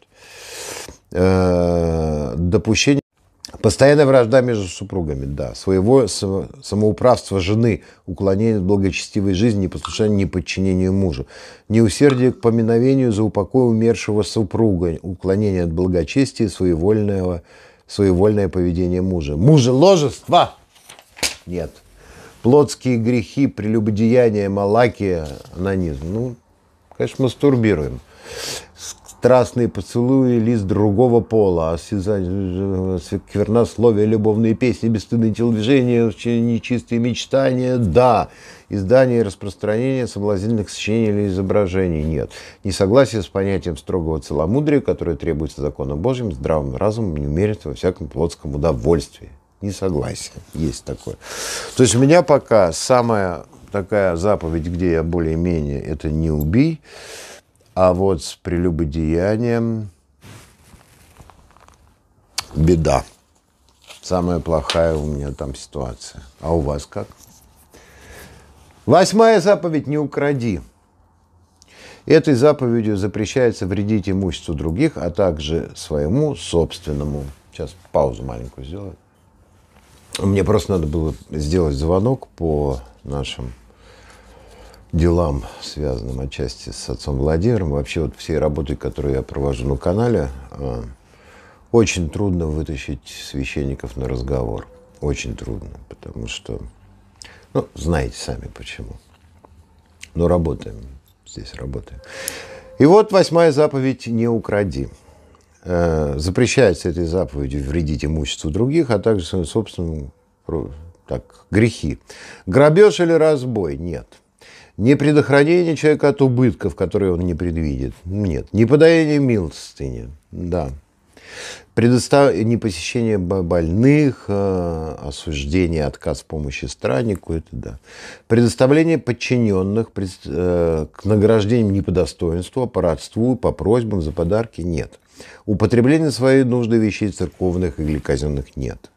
Э, допущение Постоянная вражда между супругами, да. Своего самоуправства жены, уклонение от благочестивой жизни, непослушание, неподчинение мужу. Неусердие к поминовению за упокой умершего супруга, уклонение от благочестия, своевольного, своевольное поведение мужа. Мужеложество? Нет плотские грехи, прелюбодеяние, малакия, анонизм. Ну, конечно, мастурбируем. Страстные поцелуи, лист другого пола, осязание, квернословие, любовные песни, бесстыдные телодвижения, нечистые мечтания, да. Издание и распространение соблазнительных сочинений или изображений, нет. Несогласие с понятием строгого целомудрия, которое требуется законом Божьим, здравым разумом, не умерит во всяком плотском удовольствии несогласие. Есть такое. То есть у меня пока самая такая заповедь, где я более-менее, это не убий, а вот с прелюбодеянием беда. Самая плохая у меня там ситуация. А у вас как? Восьмая заповедь – не укради. Этой заповедью запрещается вредить имуществу других, а также своему собственному. Сейчас паузу маленькую сделаю. Мне просто надо было сделать звонок по нашим делам, связанным отчасти с отцом Владимиром, вообще вот всей работой, которую я провожу на канале, а, очень трудно вытащить священников на разговор. Очень трудно, потому что, ну, знаете сами почему. Но работаем, здесь работаем. И вот восьмая заповедь «Не укради». Э, запрещается этой заповедью вредить имуществу других, а также своим собственным, так, грехи. Грабеж или разбой? Нет. Не предохранение человека от убытков, которые он не предвидит? Нет. Не подаяние милостыни? Да. Предостав... Не посещение больных, э, осуждение, отказ помощи страннику, это да. Предоставление подчиненных пред... Э, к награждениям не по достоинству, а по родству, по просьбам за подарки нет. Употребления своей нужды вещей церковных или казенных нет.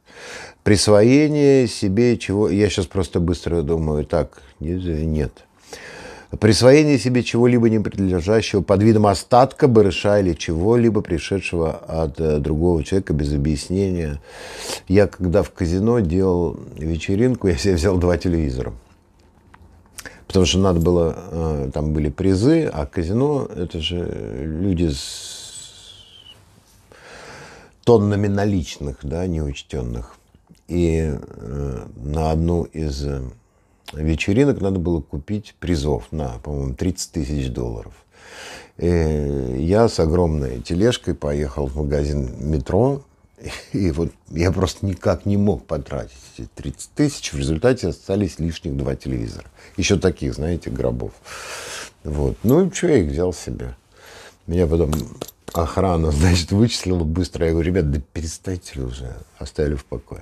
Присвоение себе чего... Я сейчас просто быстро думаю, так, нет. Присвоение себе чего-либо не принадлежащего под видом остатка, барыша или чего-либо пришедшего от э, другого человека без объяснения. Я когда в казино делал вечеринку, я себе взял два телевизора потому что надо было, э, там были призы, а казино, это же люди с тоннами наличных, да, неучтенных. И э, на одну из э, вечеринок надо было купить призов на, по-моему, 30 тысяч долларов. И э, я с огромной тележкой поехал в магазин «Метро», и вот я просто никак не мог потратить эти 30 тысяч. В результате остались лишних два телевизора. Еще таких, знаете, гробов. Вот. Ну, и что я их взял себе. Меня потом охрана, значит, вычислила быстро. Я говорю, ребят, да перестаньте уже, оставили в покое.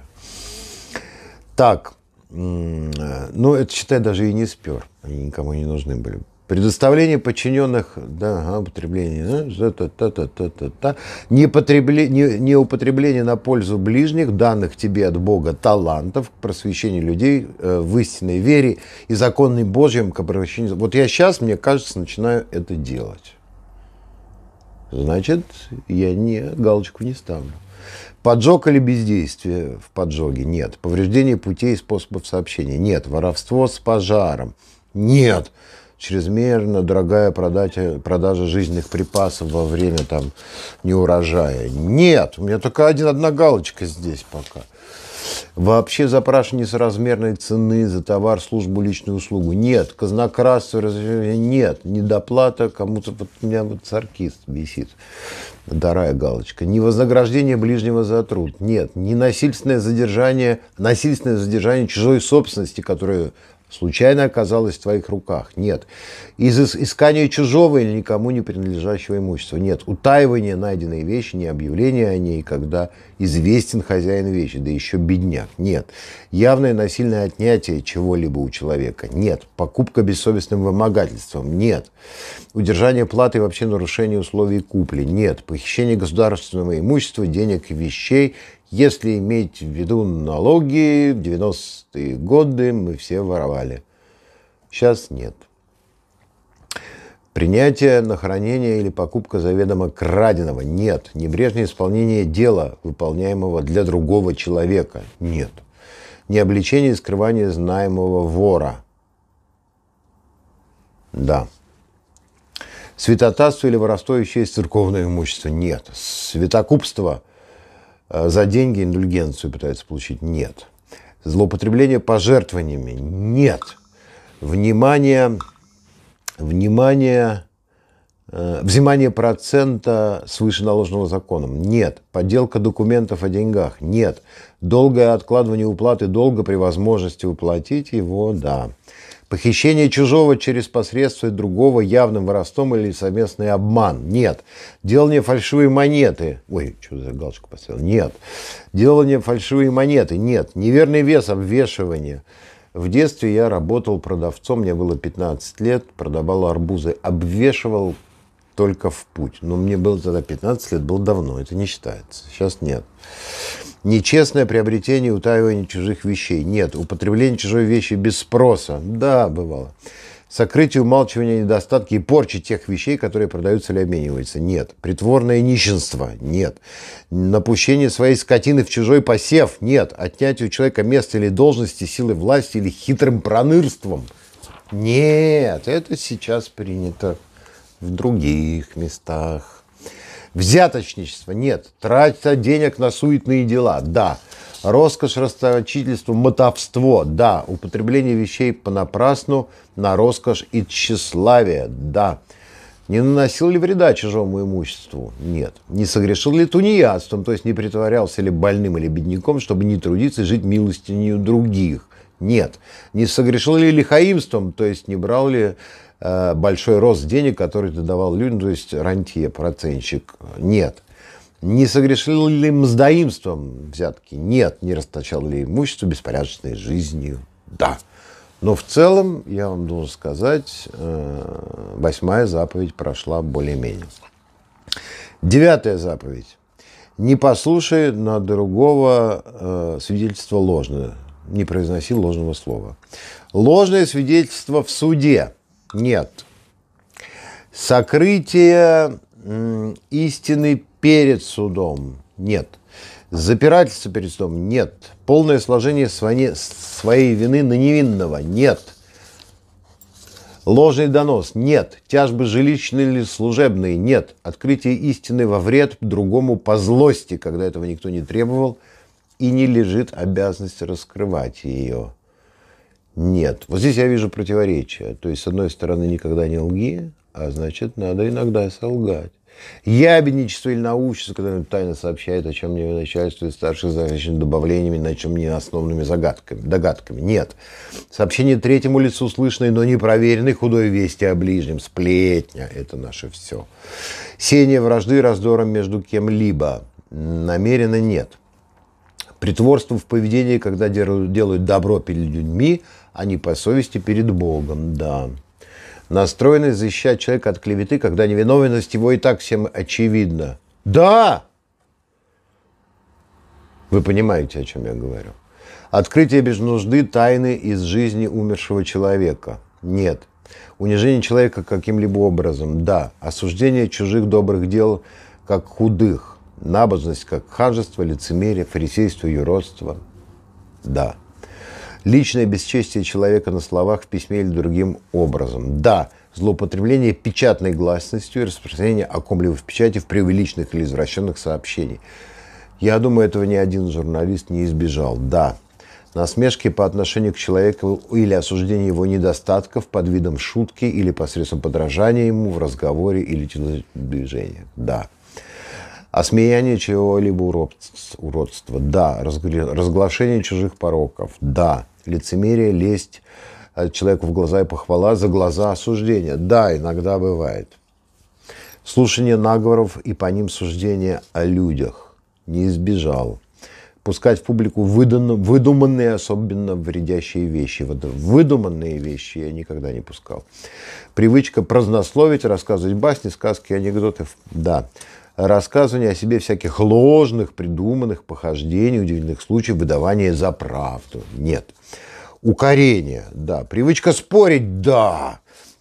Так, ну, это, считай, даже и не спер. Они никому не нужны были. Предоставление подчиненных, да, употребление, да, та, та, та, та, та, та. Непотребле, не, не употребление на пользу ближних, данных тебе от Бога талантов, к просвещению людей э, в истинной вере и законной Божьем к обращению. Вот я сейчас, мне кажется, начинаю это делать значит, я не, галочку не ставлю. Поджог или бездействие в поджоге? Нет. Повреждение путей и способов сообщения? Нет. Воровство с пожаром? Нет. Чрезмерно дорогая продажа, продажа жизненных припасов во время там неурожая? Нет. У меня только один, одна галочка здесь пока – Вообще запрашивание с размерной цены за товар, службу, личную услугу. Нет. Казнократство, нет. Недоплата кому-то. Вот у меня вот царкист висит. дарая галочка. Не вознаграждение ближнего за труд. Нет. Не насильственное задержание, насильственное задержание чужой собственности, которую случайно оказалось в твоих руках. Нет. Из искания чужого или никому не принадлежащего имущества. Нет. Утаивание найденной вещи, не объявление о ней, когда известен хозяин вещи, да еще бедняк. Нет. Явное насильное отнятие чего-либо у человека. Нет. Покупка бессовестным вымогательством. Нет. Удержание платы и вообще нарушение условий купли. Нет. Похищение государственного имущества, денег и вещей если иметь в виду налоги, в 90-е годы мы все воровали. Сейчас нет. Принятие на хранение или покупка заведомо краденого – нет. Небрежное исполнение дела, выполняемого для другого человека – нет. Не обличение и скрывание знаемого вора – да. Святотатство или воровство еще есть церковное имущество – нет. Святокупство Э, за деньги индульгенцию пытаются получить. Нет. Злоупотребление пожертвованиями. Нет. Внимание, внимание, э, взимание процента свыше наложенного законом. Нет. Подделка документов о деньгах. Нет. Долгое откладывание уплаты долга при возможности уплатить его, да. Похищение чужого через посредство другого явным воровством или совместный обман. Нет. Делание фальшивые монеты. Ой, что за галочку поставил? Нет. Делание фальшивые монеты. Нет. Неверный вес, обвешивание. В детстве я работал продавцом, мне было 15 лет, продавал арбузы, обвешивал только в путь. Но мне было тогда 15 лет, было давно, это не считается. Сейчас нет. Нечестное приобретение и утаивание чужих вещей. Нет. Употребление чужой вещи без спроса. Да, бывало. Сокрытие, умалчивание недостатки и порча тех вещей, которые продаются или обмениваются. Нет. Притворное нищенство. Нет. Напущение своей скотины в чужой посев. Нет. Отнятие у человека места или должности, силы власти или хитрым пронырством. Нет. Это сейчас принято в других местах. Взяточничество нет. Тратя денег на суетные дела. Да. Роскошь, расточительство, мотовство. Да. Употребление вещей понапрасну на роскошь и тщеславие. Да. Не наносил ли вреда чужому имуществу? Нет. Не согрешил ли тунеядством, то есть не притворялся ли больным или бедняком, чтобы не трудиться и жить милостинью других? Нет. Не согрешил ли лихаимством, то есть не брал ли Э, большой рост денег, который ты давал людям, то есть рантье, процентщик. Нет. Не согрешил ли мздоимством взятки? Нет. Не расточал ли имущество беспорядочной жизнью? Да. Но в целом, я вам должен сказать, э, восьмая заповедь прошла более-менее. Девятая заповедь. Не послушай на другого э, свидетельство ложное. Не произноси ложного слова. Ложное свидетельство в суде – нет. Сокрытие истины перед судом? Нет. Запирательство перед судом? Нет. Полное сложение своей вины на невинного? Нет. Ложный донос? Нет. Тяжбы жилищные или служебные? Нет. Открытие истины во вред другому по злости, когда этого никто не требовал и не лежит обязанность раскрывать ее. Нет. Вот здесь я вижу противоречие. То есть, с одной стороны, никогда не лги, а значит, надо иногда солгать. Ябедничество или научество, когда тайно сообщает, о чем мне начальство и старших захищен добавлениями, на чем не основными загадками, догадками. Нет. Сообщение третьему лицу слышной, но не проверенной худой вести о ближнем. Сплетня. Это наше все. Сение вражды раздором между кем-либо. Намеренно нет. Притворство в поведении, когда делают добро перед людьми – а не по совести перед Богом, да. Настроенность защищать человека от клеветы, когда невиновность его и так всем очевидна. Да! Вы понимаете, о чем я говорю. Открытие без нужды тайны из жизни умершего человека. Нет. Унижение человека каким-либо образом. Да. Осуждение чужих добрых дел как худых. Набожность как ханжество, лицемерие, фарисейство, юродство. Да личное бесчестие человека на словах, в письме или другим образом. Да, злоупотребление печатной гласностью и распространение о ком-либо в печати в преувеличенных или извращенных сообщениях. Я думаю, этого ни один журналист не избежал. Да, насмешки по отношению к человеку или осуждение его недостатков под видом шутки или посредством подражания ему в разговоре или телодвижениях. Да. Осмеяние а чего-либо уродства, да. Разглашение чужих пороков, да. Лицемерие, лесть э, человеку в глаза и похвала, за глаза осуждение. Да, иногда бывает. Слушание наговоров и по ним суждение о людях. Не избежал. Пускать в публику выдуманные, особенно вредящие вещи. Вот выдуманные вещи я никогда не пускал. Привычка празднословить, рассказывать басни, сказки, анекдоты. Да рассказывание о себе всяких ложных, придуманных похождений, удивительных случаев, выдавания за правду. Нет. Укорение, да. Привычка спорить, да.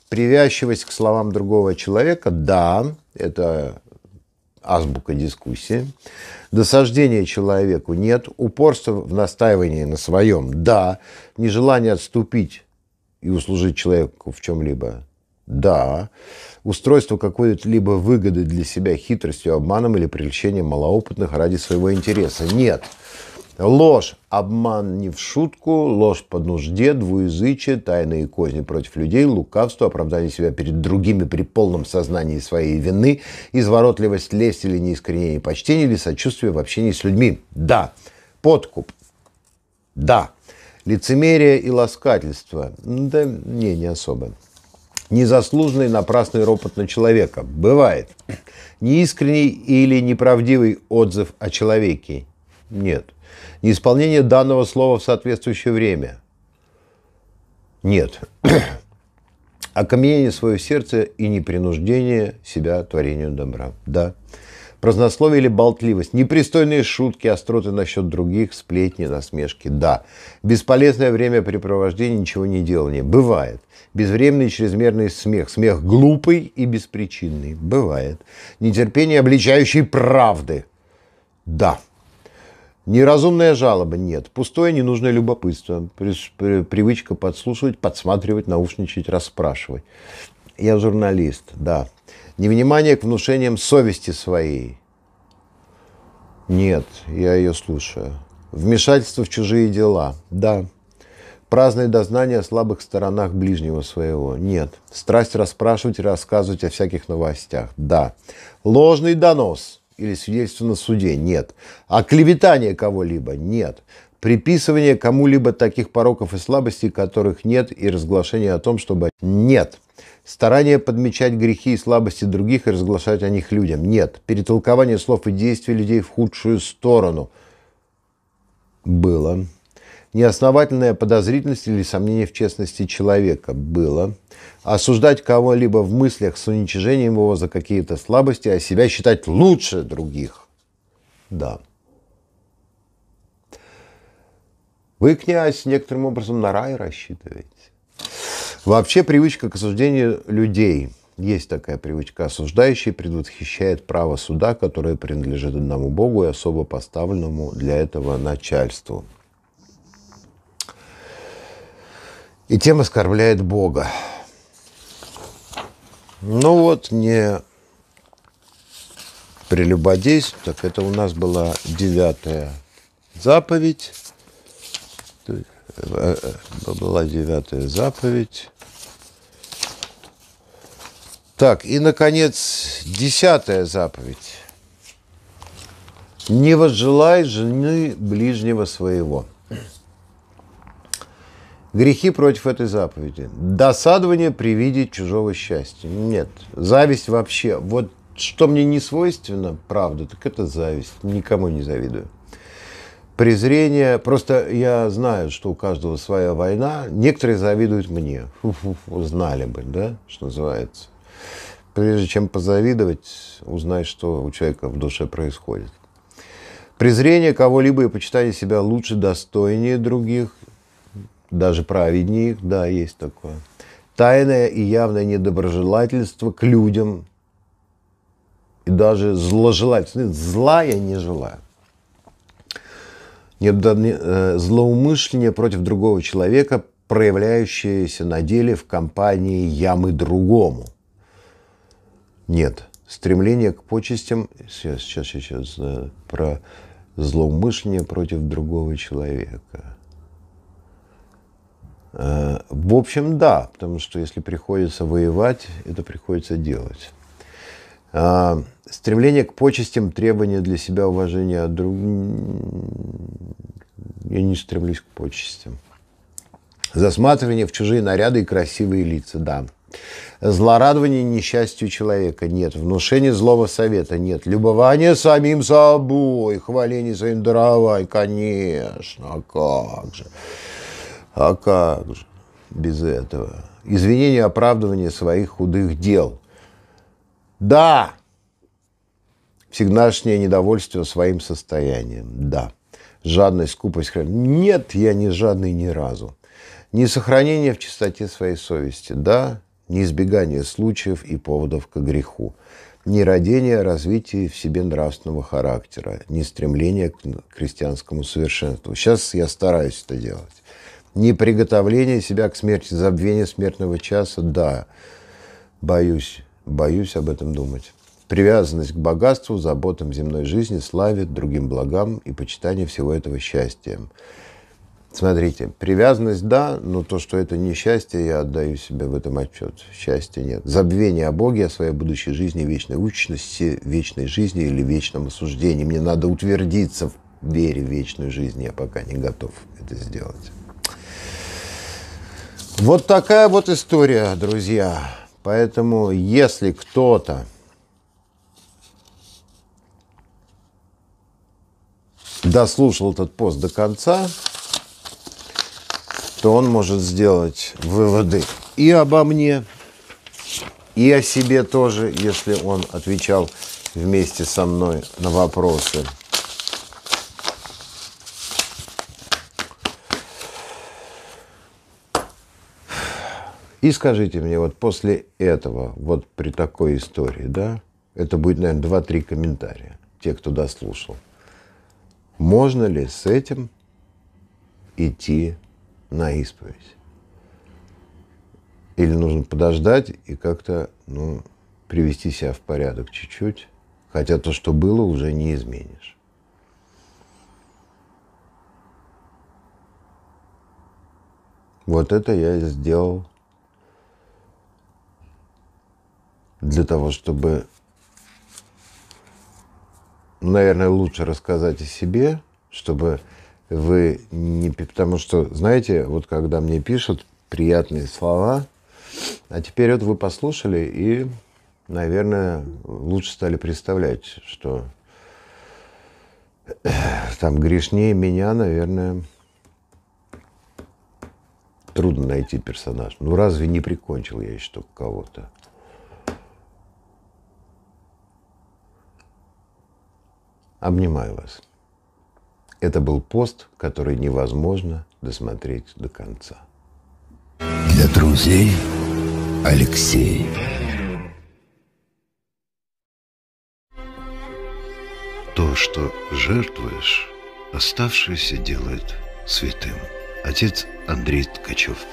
Привязчивость к словам другого человека, да. Это азбука дискуссии. Досаждение человеку нет. Упорство в настаивании на своем, да. Нежелание отступить и услужить человеку в чем-либо, да. Устройство какой-либо выгоды для себя хитростью, обманом или привлечением малоопытных ради своего интереса. Нет. Ложь, обман не в шутку, ложь по нужде, двуязычие, тайные козни против людей, лукавство, оправдание себя перед другими при полном сознании своей вины, изворотливость, лесть или неискренение почтения или сочувствие в общении с людьми. Да. Подкуп. Да. Лицемерие и ласкательство. Да не, не особо. Незаслуженный напрасный ропот на человека. Бывает. Неискренний или неправдивый отзыв о человеке. Нет. Неисполнение данного слова в соответствующее время. Нет. Окаменение свое сердце и непринуждение себя творению добра. Да. Разнословие или болтливость, непристойные шутки, остроты насчет других, сплетни, насмешки. Да, бесполезное времяпрепровождение, ничего не делание. Бывает. Безвременный чрезмерный смех. Смех глупый и беспричинный. Бывает. Нетерпение, обличающий правды. Да. Неразумная жалоба нет. Пустое ненужное любопытство. Привычка подслушивать, подсматривать, наушничать, расспрашивать. Я журналист, да невнимание к внушениям совести своей. Нет, я ее слушаю. Вмешательство в чужие дела. Да. Праздное дознание о слабых сторонах ближнего своего. Нет. Страсть расспрашивать и рассказывать о всяких новостях. Да. Ложный донос или свидетельство на суде. Нет. Оклеветание кого-либо. Нет приписывание кому-либо таких пороков и слабостей, которых нет, и разглашение о том, чтобы нет. Старание подмечать грехи и слабости других и разглашать о них людям. Нет. Перетолкование слов и действий людей в худшую сторону. Было. Неосновательная подозрительность или сомнение в честности человека. Было. Осуждать кого-либо в мыслях с уничижением его за какие-то слабости, а себя считать лучше других. Да. Вы, князь, некоторым образом на рай рассчитываете. Вообще привычка к осуждению людей. Есть такая привычка. Осуждающий предвосхищает право суда, которое принадлежит одному Богу и особо поставленному для этого начальству. И тем оскорбляет Бога. Ну вот, не прелюбодействуй, так это у нас была девятая заповедь была девятая заповедь. Так, и, наконец, десятая заповедь. «Не возжелай жены ближнего своего». Грехи против этой заповеди. Досадование при виде чужого счастья. Нет, зависть вообще. Вот что мне не свойственно, правда, так это зависть. Никому не завидую презрение. Просто я знаю, что у каждого своя война. Некоторые завидуют мне. Фу-фу-фу, знали бы, да, что называется. Прежде чем позавидовать, узнай, что у человека в душе происходит. Презрение кого-либо и почитание себя лучше, достойнее других, даже праведнее их, да, есть такое. Тайное и явное недоброжелательство к людям и даже зложелательство. Зла я не желаю. Э, злоумышление против другого человека, проявляющееся на деле в компании ямы другому. Нет. Стремление к почестям, сейчас, сейчас, сейчас, э, про злоумышление против другого человека. Э, в общем, да, потому что если приходится воевать, это приходится делать. А, стремление к почестям, требования для себя уважения от друг... Я не стремлюсь к почестям. Засматривание в чужие наряды и красивые лица, да. Злорадование несчастью человека нет. Внушение злого совета нет. Любование самим собой, хваление своим даровай, конечно, а как же. А как же без этого? Извинение оправдывание своих худых дел – да. Всегдашнее недовольство своим состоянием. Да. Жадность, скупость. Нет, я не жадный ни разу. Не сохранение в чистоте своей совести. Да. Не избегание случаев и поводов к греху. Не родение, развитие в себе нравственного характера. Не стремление к крестьянскому совершенству. Сейчас я стараюсь это делать. Не приготовление себя к смерти, забвение смертного часа. Да. Боюсь Боюсь об этом думать. Привязанность к богатству, заботам земной жизни, славе, другим благам и почитание всего этого счастьем. Смотрите, привязанность – да, но то, что это не счастье, я отдаю себе в этом отчет. Счастья нет. Забвение о Боге, о своей будущей жизни, вечной участи, вечной жизни или вечном осуждении. Мне надо утвердиться в вере в вечную жизнь. Я пока не готов это сделать. Вот такая вот история, друзья. Поэтому если кто-то дослушал этот пост до конца, то он может сделать выводы и обо мне, и о себе тоже, если он отвечал вместе со мной на вопросы. И скажите мне, вот после этого, вот при такой истории, да, это будет, наверное, два-три комментария, те, кто дослушал. Можно ли с этим идти на исповедь? Или нужно подождать и как-то, ну, привести себя в порядок чуть-чуть, хотя то, что было, уже не изменишь. Вот это я сделал для того, чтобы, наверное, лучше рассказать о себе, чтобы вы не... Потому что, знаете, вот когда мне пишут приятные слова, а теперь вот вы послушали и, наверное, лучше стали представлять, что э, там грешнее меня, наверное, трудно найти персонаж. Ну, разве не прикончил я еще кого-то? Обнимаю вас. Это был пост, который невозможно досмотреть до конца. Для друзей Алексей. То, что жертвуешь, оставшееся делает святым. Отец Андрей Ткачев.